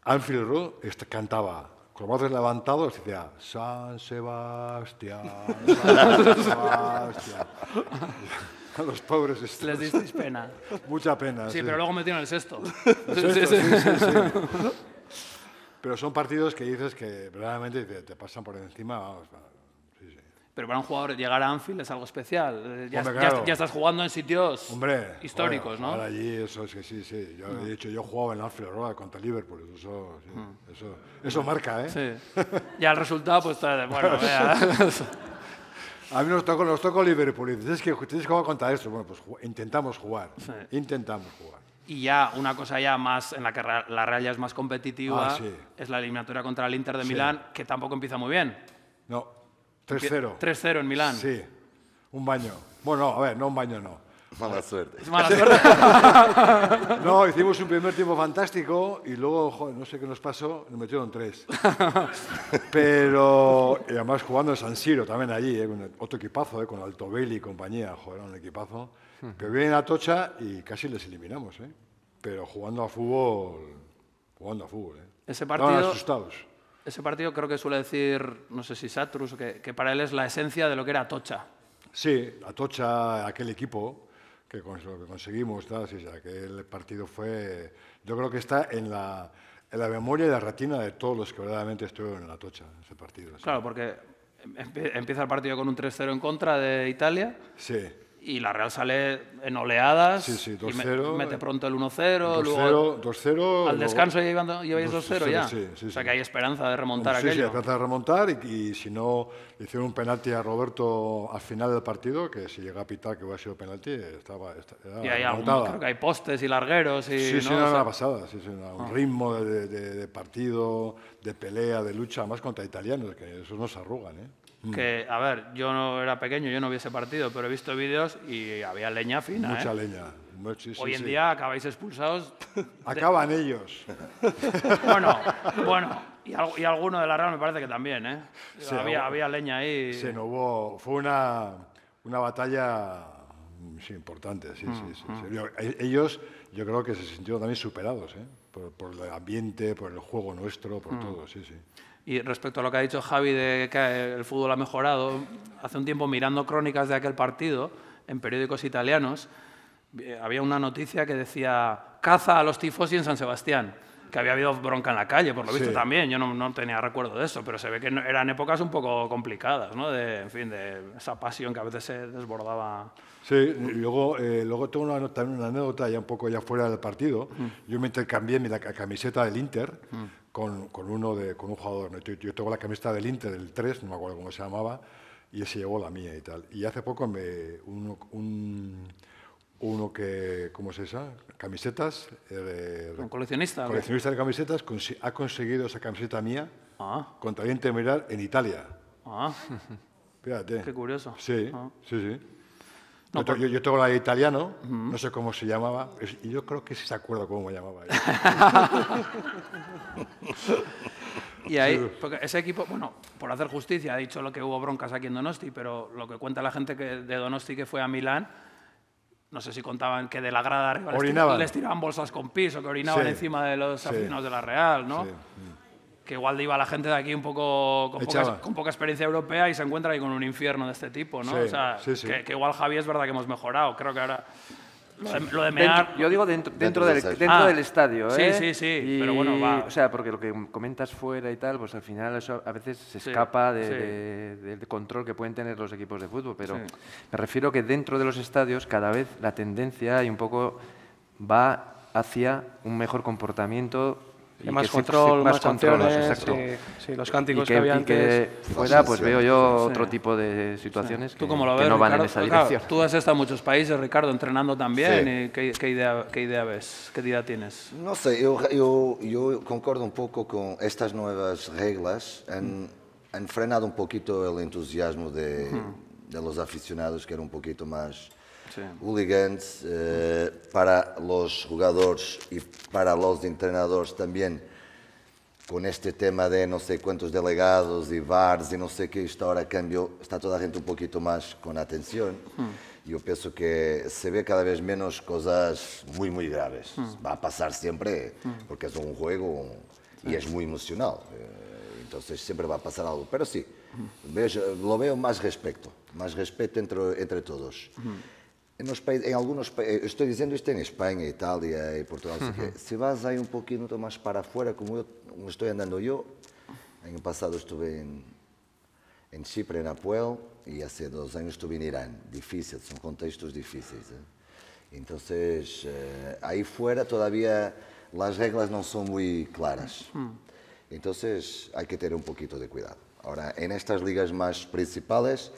Anfield Road cantaba con los brazos levantados, decía, San Sebastián, San Sebastián. A los pobres estos. Les disteis pena. Mucha pena. Sí, sí. pero luego metieron el sexto. El sexto pero son partidos que dices que verdaderamente te, pasan por encima. Vamos, vamos. Pero para un jugador llegar a Anfield es algo especial. Eh, ya, ya, estás jugando en sitios históricos, ¿no? allí, eso es que sí, sí. Yo, mm. De hecho, yo jugaba en Anfield contra Liverpool. Mm. Eso, eso, marca, ¿eh? Sí. ya el resultado, pues, está, bueno, vea. A mí nos tocó, tocó Liverpool y dices que tienes contra esto. Bueno, pues intentamos jugar. Intentamos jugar. Y ya una cosa ya más en la que la Real ya es más competitiva ah, es la eliminatoria contra el Inter de Milán, que tampoco empieza muy bien. No, 3-0. 3-0 en Milán. Sí, un baño. Bueno, a ver, no un baño, no. Mala suerte. no, hicimos un primer tiempo fantástico y luego, joder, no sé qué nos pasó, nos metieron tres. Pero, y además jugando en San Siro también allí, ¿eh? otro equipazo, ¿eh? con Bailey y compañía, joder, un equipazo. Que hmm. vienen a Tocha y casi les eliminamos, ¿eh? Pero jugando a fútbol, jugando a fútbol, ¿eh? Ese partido, asustados ese partido creo que suele decir, no sé si Satrus, que, para él es la esencia de lo que era Atocha. Sí, Atocha, aquel equipo que que conseguimos, aquel partido fue, yo creo que está en la, memoria y la retina de todos los que verdaderamente estuvieron en Atocha, ese partido. Claro, porque empieza el partido con un 3-0 en contra de Italia. Sí y la Real sale en oleadas. mete pronto el 1-0. Al descanso llevando, lleváis 2-0 ya. o sea que hay esperanza de remontar aquello. Sí, esperanza de remontar y, si no, hicieron un penalti a Roberto al final del partido, que si llega a pitar que hubiera sido penalti, estaba. estaba y hay creo que hay postes y largueros. Y, sí, ¿no? sí, no, o una pasada. Sí, un ah. ritmo de, partido, de pelea, de lucha, más contra italianos, que esos no se arrugan, ¿eh? Mm. que, a ver, yo no era pequeño, yo no hubiese partido, pero he visto vídeos y había leña fina. Mucha ¿eh? leña. Hoy en día acabáis expulsados. Acaban ellos. bueno, bueno. Y, y, alguno de la Real me parece que también, ¿eh? Había, había, leña ahí. Se hubo. Fue una, una batalla mm, importante, sí, sí. Mm, eh, ellos, yo creo que se sintieron también superados, ¿eh? Por, por, el ambiente, por el juego nuestro, por todo, sí, sí. Y respecto a lo que ha dicho Javi de que el fútbol ha mejorado, hace un tiempo mirando crónicas de aquel partido en periódicos italianos, eh, había una noticia que decía caza a los y en San Sebastián, que había habido bronca en la calle, por lo visto también, yo no, tenía recuerdo de eso, pero se ve que eran épocas un poco complicadas, ¿no? de, en fin, de esa pasión que a veces se desbordaba. Sí, luego, eh, luego tengo una, también una anécdota ya un poco ya fuera del partido, mm. yo me intercambié mi la camiseta del Inter, mm con, con, uno de, con un jugador. Yo, tengo la camiseta del Inter, del 3, no me acuerdo cómo se llamaba, y ese llegó la mía y tal. Y hace poco me, uno, uno que, ¿cómo se esa? Camisetas. Eh, ¿Un coleccionista? Coleccionista de camisetas ha conseguido esa camiseta mía ah. contra el Inter mirar en Italia. Ah. Qué curioso. Sí, ah. sí, sí yo, tengo la de italiano, no sé cómo se llamaba, y yo creo que sí se acuerda cómo me llamaba. y ahí, porque ese equipo, bueno, por hacer justicia, ha dicho lo que hubo broncas aquí en Donosti, pero lo que cuenta la gente que, de Donosti que fue a Milán, no sé si contaban que de la grada arriba les, tiraban bolsas con piso, que orinaban encima de los sí. aficionados de la Real, ¿no? que igual iba la gente de aquí un poco con poca, experiencia europea y se encuentra ahí con un infierno de este tipo, ¿no? o sea, Que, igual Javi es verdad que hemos mejorado, creo que ahora... Lo de, mear... yo digo dentro, dentro, del, ah, del estadio, ¿eh? sí, sí, O sea, porque lo que comentas fuera y tal, pues al final eso a veces se escapa del control que pueden tener los equipos de fútbol, pero me refiero que dentro de los estadios cada vez la tendencia y un poco va hacia un mejor comportamiento y más control, más, control, exacto. los cánticos que, había y fuera, pues veo yo otro tipo de situaciones que, no van en esa dirección. tú has estado en muchos países, Ricardo, entrenando también. ¿qué, idea, ¿Qué idea ves? ¿Qué idea tienes? No sé, yo, yo, yo concordo un poco con estas nuevas reglas. Han, frenado un poquito el entusiasmo de, de los aficionados, que era un poquito más hooligans, eh, para los jugadores y para los entrenadores también, con este tema de no sé cuántos delegados y VARs y no sé qué, esta ahora cambio, está toda la gente un poquito más con atención. y hmm. Yo pienso que se ve cada vez menos cosas muy, muy graves. Hmm. Va a pasar siempre, hmm. porque es un juego y es muy emocional. Eh, entonces siempre va a pasar algo. Pero sí, lo veo más respeto, más respeto entre, entre todos. nos países, em alguns países, eh, estou dizendo isto em Espanha, Itália e Portugal, uhum. se vas aí um pouquinho mais para fora, como eu como estou andando eu, ano passado estive em, em Chipre, em Apuel, e há dois anos estive em Irã. Difícil, são contextos difíceis. Eh? Então, eh, aí fora, todavia, as regras não são muito claras. Uhum. Então, há que ter um pouquinho de cuidado. Agora, em estas ligas mais principais,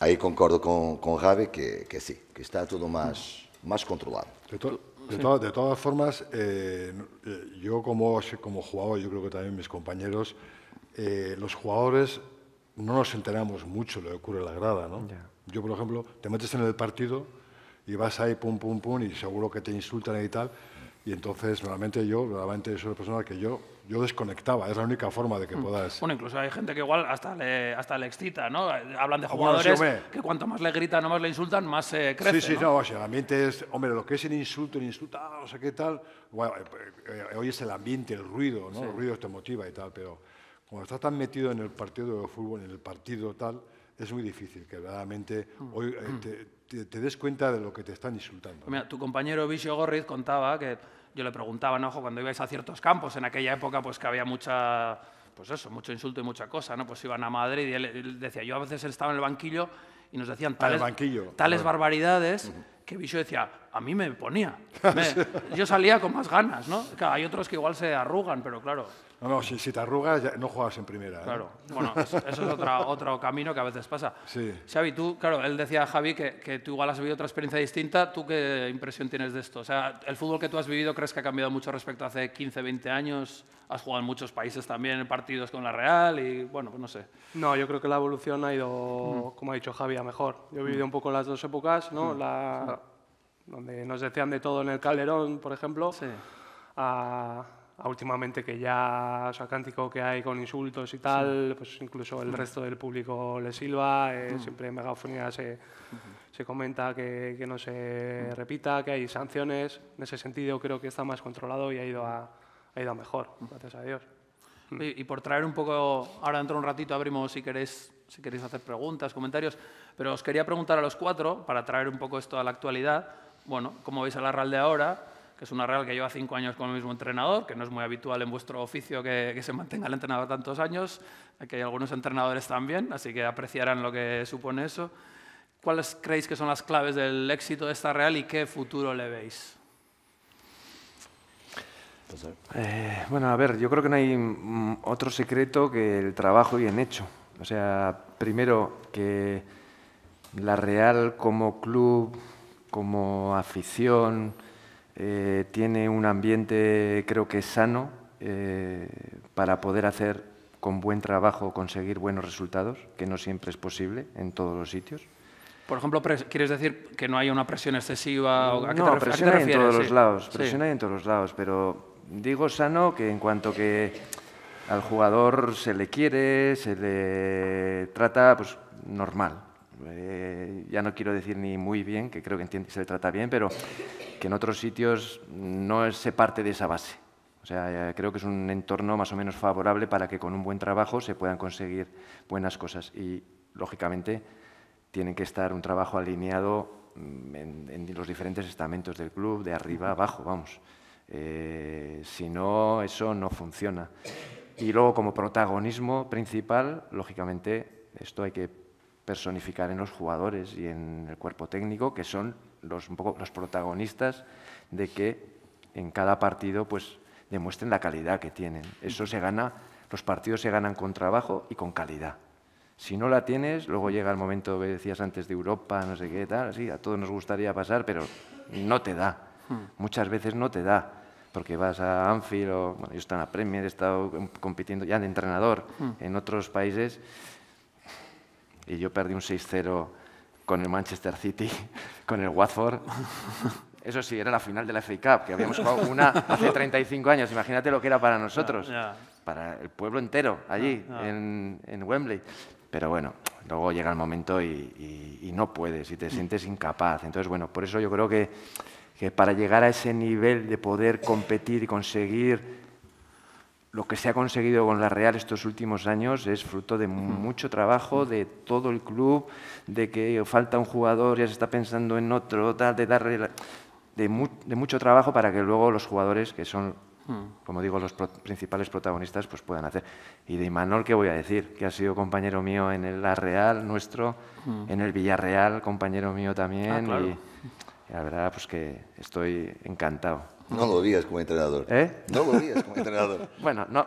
Ahí concordo con Javi que, que que está todo más más controlado. De, de, todas formas, eh, eh, yo como, como jugador, yo creo que también mis compañeros, eh, los jugadores no nos enteramos mucho de lo que ocurre en la grada. ¿no? Yo, por ejemplo, te metes en el partido y vas ahí, pum, pum, pum, y seguro que te insultan y tal. Y entonces, normalmente yo, normalmente soy una persona que yo yo desconectaba, es la única forma de que hmm. puedas. Bueno, incluso hay gente que igual hasta le, hasta le excita, ¿no? Hablan de ah, jugadores que cuanto más le gritan o más le insultan, más se crece. Sí, sí, ¿no? o sea, el ambiente es, hombre, lo que es el insulto, el insultado, o sea, qué tal. Bueno, eh, eh, hoy es el ambiente, el ruido, ¿no? El ruido te motiva y tal, pero cuando estás tan metido en el partido de fútbol, en el partido tal, es muy difícil que verdaderamente hmm. hoy eh, hmm. te, des cuenta de lo que te están insultando. Mira, tu compañero vicio Gorriz contaba que yo le preguntaba, Ojo, cuando ibais a ciertos campos, en aquella época pues que había mucha, pues eso, mucho insulto y mucha cosa, ¿no? Pues iban a Madrid y él, decía, yo a veces estaba en el banquillo y nos decían ah, tales, tales barbaridades que Bicho decía, a mí me ponía. yo salía con más ganas, ¿no? hay otros que igual se arrugan, pero claro, no, no, si, te arrugas no juegas en primera. ¿eh? Claro, bueno, eso, es otro camino que a veces pasa. Sí. Xavi, tú, claro, él decía Javi que, que tú igual has vivido otra experiencia distinta. ¿Tú qué impresión tienes de esto? O sea, ¿el fútbol que tú has vivido crees que ha cambiado mucho respecto a hace 15, 20 años? Has jugado en muchos países también en partidos con la Real y bueno, pues no sé. No, yo creo que la evolución ha ido, mm. como ha dicho Javi, a mejor. Yo he mm. vivido un poco las dos épocas, ¿no? Mm. La, donde nos decían de todo en el Calderón, por ejemplo, sí. a, últimamente que ya, o cántico que hay con insultos y tal, pues incluso el resto del público le silba, eh, siempre en megafonía se, comenta que, no se repita, que hay sanciones, en ese sentido creo que está más controlado y ha ido a, ha ido mejor, gracias a Dios. Y, por traer un poco, ahora dentro de un ratito abrimos si queréis, si queréis hacer preguntas, comentarios, pero os quería preguntar a los cuatro, para traer un poco esto a la actualidad, bueno, como veis a la real de ahora? que es una Real que lleva cinco años con el mismo entrenador, que no es muy habitual en vuestro oficio que, se mantenga el entrenador tantos años, aquí hay algunos entrenadores también, así que apreciarán lo que supone eso. ¿Cuáles creéis que son las claves del éxito de esta Real y qué futuro le veis? Eh, bueno, a ver, yo creo que no hay mm, otro secreto que el trabajo bien hecho. O sea, primero que la Real como club, como afición, eh, tiene un ambiente creo que sano eh, para poder hacer con buen trabajo conseguir buenos resultados, que no siempre es posible en todos los sitios. Por ejemplo, ¿quieres decir que no hay una presión excesiva? ¿A qué no, te en todos los lados, presión hay en todos los lados, pero digo sano que en cuanto que al jugador se le quiere, se le trata pues, normal. Eh, ya no quiero decir ni muy bien, que creo que se le trata bien, pero que en otros sitios no se parte de esa base. O sea, eh, creo que es un entorno más o menos favorable para que con un buen trabajo se puedan conseguir buenas cosas. Y, lógicamente, tiene que estar un trabajo alineado mm, en, los diferentes estamentos del club, de arriba abajo, vamos. Eh, si no, eso no funciona. Y luego, como protagonismo principal, lógicamente, esto hay que personificar en los jugadores y en el cuerpo técnico, que son los, poco los protagonistas de que en cada partido pues, demuestren la calidad que tienen. Eso se gana, los partidos se ganan con trabajo y con calidad. Si no la tienes, luego llega el momento decías antes de Europa, no sé qué tal, sí, a todos nos gustaría pasar, pero no te da. Hmm. Muchas veces no te da, porque vas a Anfield o bueno, yo estoy en la Premier, he estado compitiendo ya de entrenador hmm. en otros países y yo perdí un 6-0 con el Manchester City, con el Watford. Eso sí, era la final de la FA Cup, que habíamos jugado una hace 35 años. Imagínate lo que era para nosotros, para el pueblo entero, allí, en, en, Wembley. Pero bueno, luego llega el momento y, y, no puedes, y te mm. sientes incapaz. Entonces, bueno, por eso yo creo que, que para llegar a ese nivel de poder competir y conseguir lo que se ha conseguido con la Real estos últimos años es fruto de mucho trabajo de todo el club, de que falta un jugador, ya se está pensando en otro, tal, de darle de, mucho trabajo para que luego los jugadores que son como digo, los principales protagonistas pues puedan hacer. Y de Imanol, ¿qué voy a decir? Que ha sido compañero mío en el La Real, nuestro, en el Villarreal, compañero mío también. Ah, la verdad, pues que estoy encantado. No lo vías como entrenador. ¿Eh? No lo vías como entrenador. bueno, no,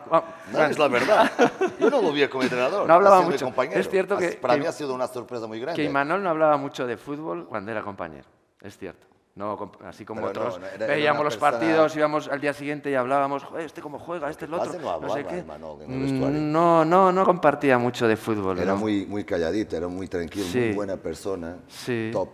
es la verdad. Yo no lo vi como entrenador. No hablaba mucho. Es cierto que para mí ha sido una sorpresa muy grande. Que Imanol no hablaba mucho de fútbol cuando era compañero. Es cierto. No, así como otros veíamos los partidos, íbamos al día siguiente y hablábamos, este cómo juega, este el otro. No, sé qué. Mm, no, no, no compartía mucho de fútbol. Era muy, muy calladito, era muy tranquilo, muy buena persona, sí. top.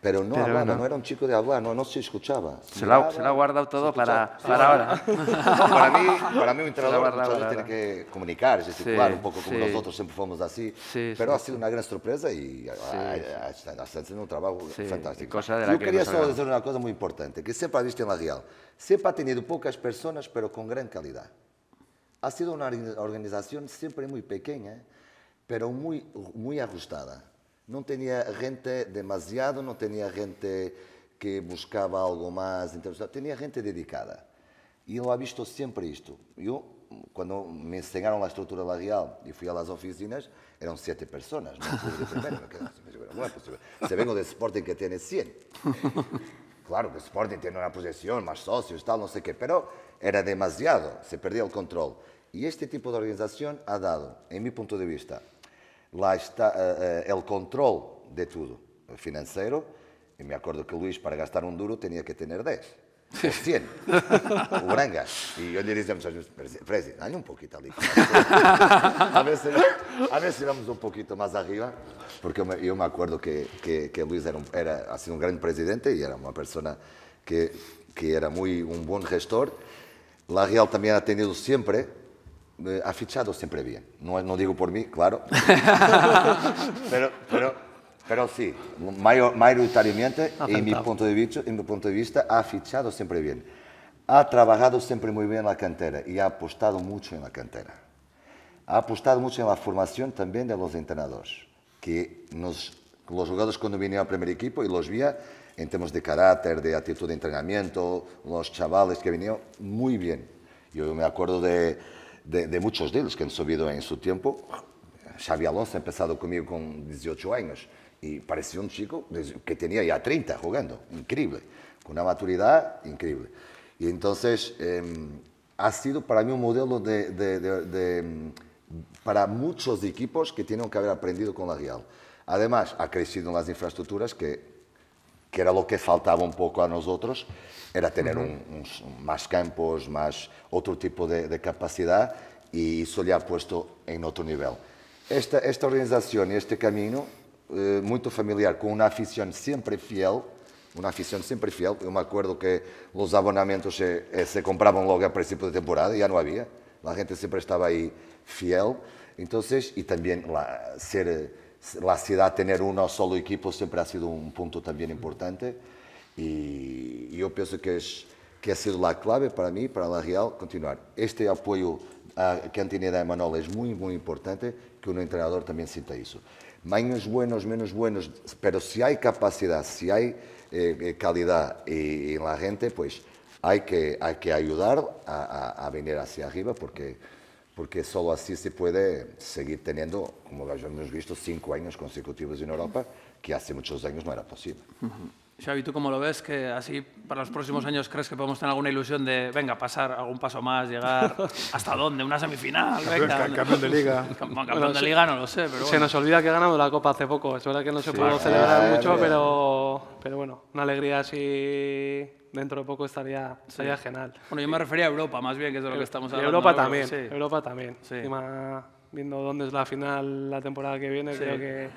Pero no no. era un chico de aduana, no, se escuchaba. Se lo ha guardado todo para, para ahora. para mí, para mí un entrenador tiene que comunicar, gesticular un poco como nosotros siempre fuimos así. pero ha sido una gran sorpresa y está haciendo un trabajo fantástico. Yo quería solo decir una cosa muy importante, que siempre ha visto en la Real. Siempre ha tenido pocas personas, pero con gran calidad. Ha sido una organización siempre muy pequeña, pero muy, muy ajustada no tenía gente demasiado, no tenía gente que buscaba algo más. Tenía tinha gente dedicada. Y E ha visto siempre esto. Yo, cuando me enseñaron la estructura la Real y fui las oficinas, eran siete personas. Pues, se vengo de Sporting que tiene 100. Claro que Sporting tem uma más mais sócios, tal, no sé qué. Pero era demasiado, se perdía el control. Y este tipo de organización ha dado, en mi punto de vista, lá está eh, eh, el control de todo, financiero y e me acuerdo que Luis, Luís, para gastar un duro, tenía que tener 10. 100, o Y yo le decíamos a presidente, dale un poquito ali. A ver, si, vamos un poquito más arriba, porque yo me acuerdo que, Luis era, un, era un gran presidente y e era una persona que, que era muy un buen gestor. La Real también ha tenido siempre ha fichado siempre bien. No, no digo por mí, claro. pero, pero, pero sí, mayor, mayoritariamente, en, mi punto de vista, en mi punto de vista, ha fichado siempre bien. Ha trabajado siempre muy bien en la cantera y ha apostado mucho en la cantera. Ha apostado mucho en la formación también de los entrenadores, que los jugadores cuando vinieron al primer equipo y los vi en temas de carácter, de actitud de entrenamiento, los chavales que vinieron, muy bien. Yo me acuerdo de, de, muchos de, ellos que han subido en su tiempo. Xavi Alonso ha empezado conmigo con 18 años y parecía un chico que tenía ya 30 jugando, increíble, con una maturidad increíble. Y entonces em, ha sido para mí un modelo para muchos equipos que tienen que haber aprendido con la Real. Además, ha crecido en las infraestructuras que que era lo que faltaba un poco a nosotros, era tener más campos, más otro tipo de, capacidad y eso le ha puesto en otro nivel. Esta, esta organización este camino, eh, muy familiar, con una afición siempre fiel, una afición siempre fiel. Yo me acuerdo que los abonamientos se, eh, compraban luego a principio de temporada ya no había. La gente siempre estaba ahí fiel. Entonces, y también la, ser eh, la ciudad tener uno solo equipo siempre ha sido un punto también importante y yo pienso que, ha sido la clave para mí, para la Real, continuar. Este apoyo a, ah, que han tenido Emanuel es muy, muy importante, que un entrenador también sienta eso. Menos buenos, menos buenos, pero si hay capacidad, si hay eh, eh, calidad eh, en la gente, pues hay que, hay que ayudar a, a venir hacia arriba porque porque solo así se puede seguir teniendo, como ya hemos visto, cinco años consecutivos en Europa, que hace muchos años no era posible. Xavi, ¿tú cómo lo ves? ¿Que así para los próximos años crees que podemos tener alguna ilusión de, venga, pasar algún paso más, llegar hasta dónde? ¿Una semifinal? Venga, campeón, de liga. Campeón, de liga no lo sé, pero Se nos olvida que ganamos la Copa hace poco. Es verdad que no se puede pudo celebrar mucho, pero, pero bueno, una alegría así dentro de poco estaría, estaría genial. Bueno, yo me refería a Europa más bien, que es de lo que estamos hablando. Europa también, Europa también. Encima, viendo dónde es la final la temporada que viene, creo que...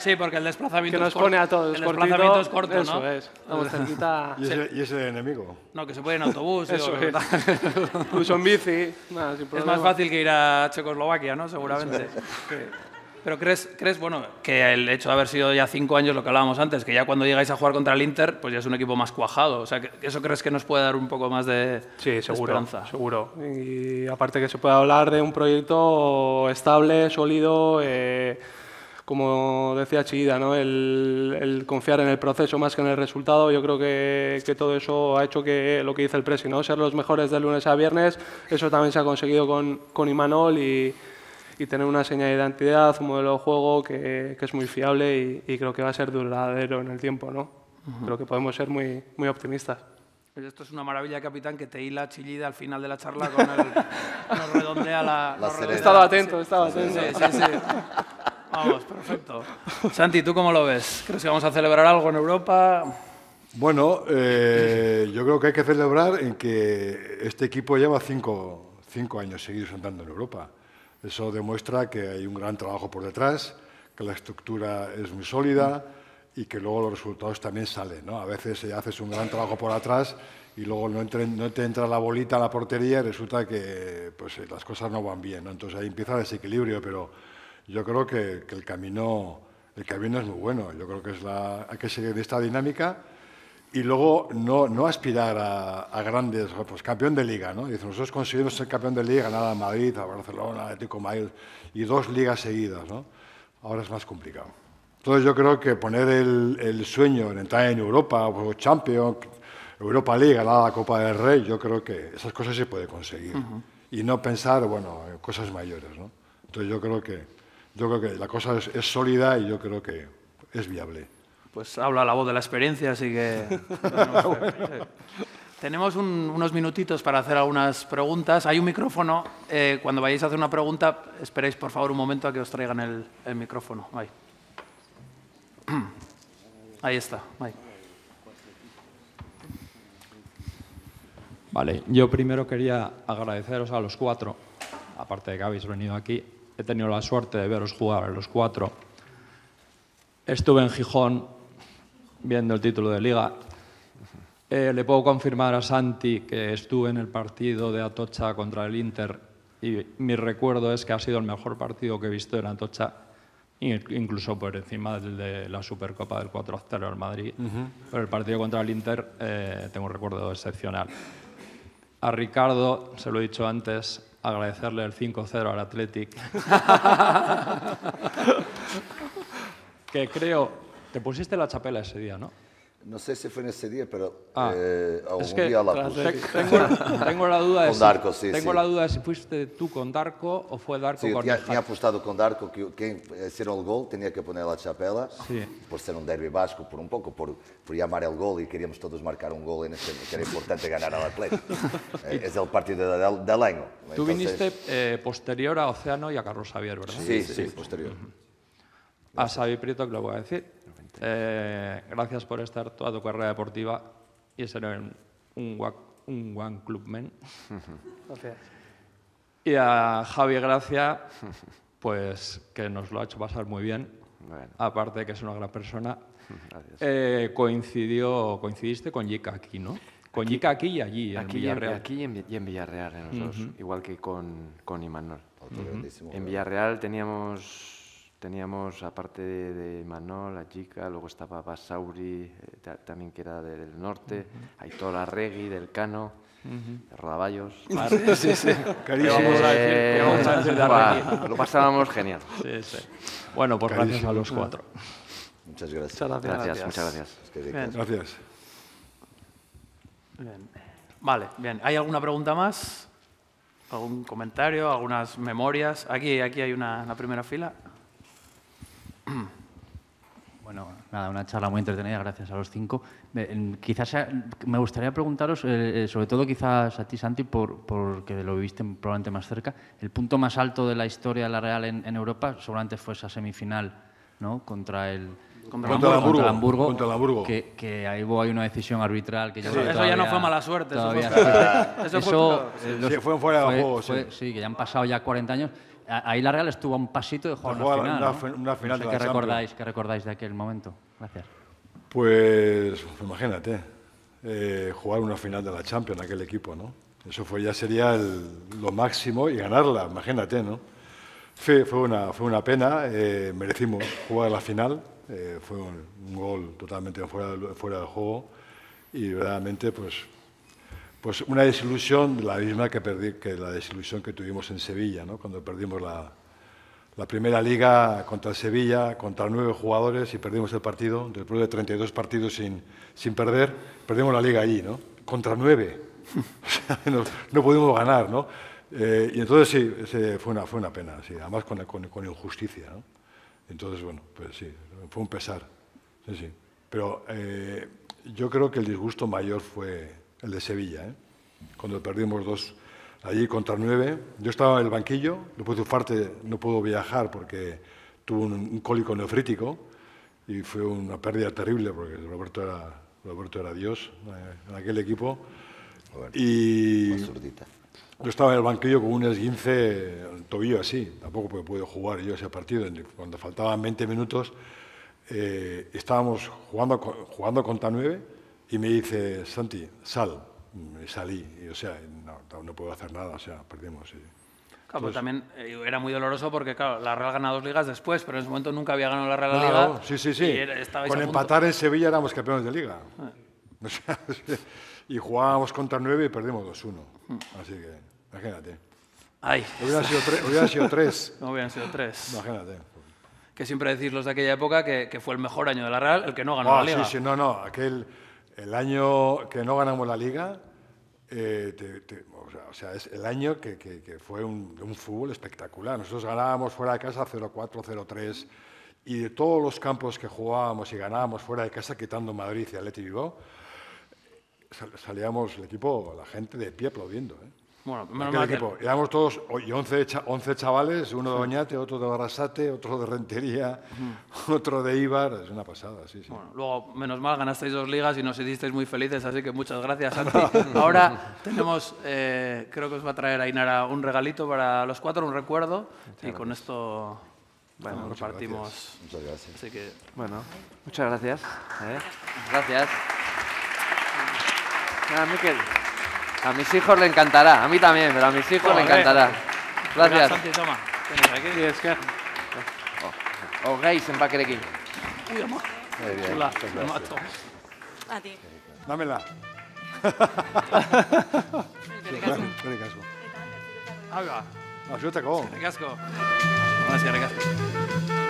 Sí, porque el desplazamiento es corto. pone eso ¿no? Es, ¿Y ese, ¿Y enemigo? No, que se puede en autobús. eso es. en bici. es más fácil que ir a Checoslovaquia, ¿no? Seguramente. Pero crees, crees, bueno, que el hecho de haber sido ya cinco años lo que hablábamos antes, que ya cuando llegáis a jugar contra el Inter, pues ya es un equipo más cuajado. O sea, ¿eso crees que nos puede dar un poco más de, sí, seguro, Y aparte que se puede hablar de un proyecto estable, sólido, eh, como decía Chida, el, confiar en el proceso más que en el resultado, yo creo que, todo eso ha hecho que lo que dice el Presi, ¿no? ser los mejores de lunes a viernes, eso también se ha conseguido con, con Imanol y, tener una señal de identidad, un modelo de juego que, es muy fiable y, creo que va a ser duradero en el tiempo. ¿no? Creo que podemos ser muy, muy optimistas. Esto es una maravilla, capitán, que te hila chillida al final de la charla con el... redondea la... Estaba atento, estaba atento. Sí, sí, sí. Vamos, perfecto. Santi, ¿tú cómo lo ves? ¿Crees que vamos a celebrar algo en Europa? Bueno, eh, yo creo que hay que celebrar en que este equipo lleva cinco, años seguidos andando en Europa. Eso demuestra que hay un gran trabajo por detrás, que la estructura es muy sólida y que luego los resultados también salen. ¿no? A veces eh, haces un gran trabajo por atrás y luego no, te entra la bolita a la portería y resulta que pues, eh, las cosas no van bien. Entonces ahí empieza el desequilibrio, pero yo creo que, el, camino, el camino es muy bueno. Yo creo que es la, hay que seguir esta dinámica y luego no, no aspirar a, grandes, pues campeón de liga, ¿no? Dice, nosotros conseguimos ser campeón de liga, a Madrid, a Barcelona, Atlético Madrid, y dos ligas seguidas, ¿no? Ahora es más complicado. Entonces yo creo que poner el, sueño en entrar en Europa, o Champions, Europa League, ganar la Copa del Rey, yo creo que esas cosas se puede conseguir. Y no pensar, bueno, en cosas mayores, ¿no? Entonces yo creo que yo creo que la cosa es, sólida y yo creo que es viable. Pues habla la voz de la experiencia, así que... Tenemos unos minutitos para hacer algunas preguntas. Hay un micrófono. Eh, cuando vayáis a hacer una pregunta, esperéis por favor un momento a que os traigan el, micrófono. Ahí. está. Vale, yo primero quería agradeceros a los cuatro, aparte de que habéis venido aquí, He tenido la suerte de veros jugar a los cuatro. Estuve en Gijón viendo el título de liga. Eh, le puedo confirmar a Santi que estuve en el partido de Atocha contra el Inter y mi recuerdo es que ha sido el mejor partido que he visto en Atocha, incluso por encima de la Supercopa del 4-0 al Madrid. Pero el partido contra el Inter eh, tengo un recuerdo excepcional. A Ricardo, se lo he dicho antes, agradecerle el 5-0 al Athletic. que creo... Te pusiste la chapela ese día, ¿no? No sé si fue en ese día, pero ah, eh, algún día la puse. Tengo, la duda de si, tengo la duda si fuiste tú con Darko o fue Darko con con Sí, tenía apostado con Darko que quien hiciera el gol tenía que poner la chapela por ser un derby vasco, por un poco, por, por llamar el gol y queríamos todos marcar un gol en ese que era importante ganar al Atlético. Eh, es el partido de año. tú viniste eh, posterior a Océano y a Carlos Xavier, ¿verdad? Sí, sí, posterior. A Xavi Prieto que lo voy a decir. Eh, gracias por estar toda tu carrera deportiva y ser un, un, un one club Y a Javi Gracia, pues que nos lo ha hecho pasar muy bien. Aparte de que es una gran persona. Eh, coincidió, coincidiste con Yika aquí, ¿no? Con aquí, aquí y allí, Villarreal. Y aquí en, Villarreal, igual que con, con Imanol. En Villarreal teníamos Teníamos, aparte de, Manol, la chica, luego estaba Basauri, eh, también que era del norte, hay toda la Arregui, del Cano, de Rodaballos. sí, sí. Lo pasábamos genial. Bueno, pues gracias a los cuatro. Muchas gracias. gracias. gracias. Vale, bien. ¿Hay alguna pregunta más? ¿Algún comentario? ¿Algunas memorias? Aquí, aquí hay una primera fila. Bueno, nada, una charla muy entretenida, gracias a los cinco. Eh, quizás me gustaría preguntaros, eh, eh, sobre todo quizás a ti, Santi, por, porque lo viviste probablemente más cerca, el punto más alto de la historia de la Real en, Europa seguramente fue esa semifinal ¿no? contra el, contra, Hamburgo, el Hamburgo, que, ahí hubo, hay una decisión arbitral que Eso ya no fue mala suerte. eso, fue, fuera de juego. sí. que ya han pasado ya 40 años ahí larga estuvo un pasito de jugar una final. Una, una final ¿qué, recordáis, recordáis de aquel momento? Gracias. Pues, pues imagínate, eh, jugar una final de la Champions, aquel equipo, ¿no? Eso fue, ya sería lo máximo y ganarla, imagínate, ¿no? Fue, una, fue una pena, eh, merecimos jugar la final, eh, fue un, gol totalmente fuera, fuera del juego y verdaderamente pues pues una desilusión, la misma que, perdí, que la desilusión que tuvimos en Sevilla, ¿no? cuando perdimos la, primera liga contra el Sevilla, contra nueve jugadores y perdimos el partido, después de 32 partidos sin, sin perder, perdimos la liga allí, ¿no? Contra nueve. no, pudimos ganar, ¿no? Eh, y entonces sí, fue, una, fue una pena, sí, además con, injusticia, ¿no? Entonces, bueno, pues sí, fue un pesar, sí, sí. Pero eh, yo creo que el disgusto mayor fue el de Sevilla, ¿eh? cuando perdimos dos allí contra nueve. Yo estaba en el banquillo, después de parte no puedo viajar porque tuvo un, cólico nefrítico y fue una pérdida terrible porque Roberto era, Roberto era Dios eh, en aquel equipo. y yo estaba en el banquillo con un esguince el tobillo así, tampoco puedo jugar yo ese partido, cuando faltaban 20 minutos eh, estábamos jugando, jugando contra nueve y me dice, Santi, sal. Y salí. o sea, no, puedo hacer nada, o sea, perdimos. Claro, también eh, era muy doloroso porque, claro, la Real ganó dos ligas después, pero en ese momento nunca había ganado la Real Liga. sí, sí, sí. Con empatar en Sevilla éramos campeones de liga. Ah. y jugábamos contra nueve y perdimos 2-1. Así que, imagínate. Hubieran sido, tres. no hubieran sido tres. Imagínate. Que siempre decís los de aquella época que, que fue el mejor año de la Real, el que no ganó ah, la Liga. Sí, sí, no, no. Aquel, el año que no ganamos la liga, eh, o, sea, es el año que, fue un, fútbol espectacular. Nosotros ganábamos fuera de casa 0-4, 0-3, y de todos los campos que jugábamos y ganábamos fuera de casa, quitando Madrid y Atleti salíamos el equipo, la gente de pie aplaudiendo. ¿eh? Bueno, menos mal equipo. Éramos todos 11, 11 chavales, uno de Oñate, otro de Barrasate, otro de Rentería, otro de Ibar. Es una pasada, sí, sí. Bueno, luego, menos mal, ganasteis dos ligas y nos hicisteis muy felices, así que muchas gracias, Santi. Ahora tenemos, eh, creo que os va a traer a Inara un regalito para los cuatro, un recuerdo. y con esto bueno, bueno partimos. Muchas gracias. Así que... Bueno, muchas gracias. ¿eh? Gracias. Nada, Miquel. A mis hijos le encantará, a mí también, pero a mis hijos le encantará. Gracias. toma. Os en Bakerekin. Uy, Oh, Muy bien. Chula, te mato. A ti. Dámela. la. asko. Hau da. Hau da. Hau da.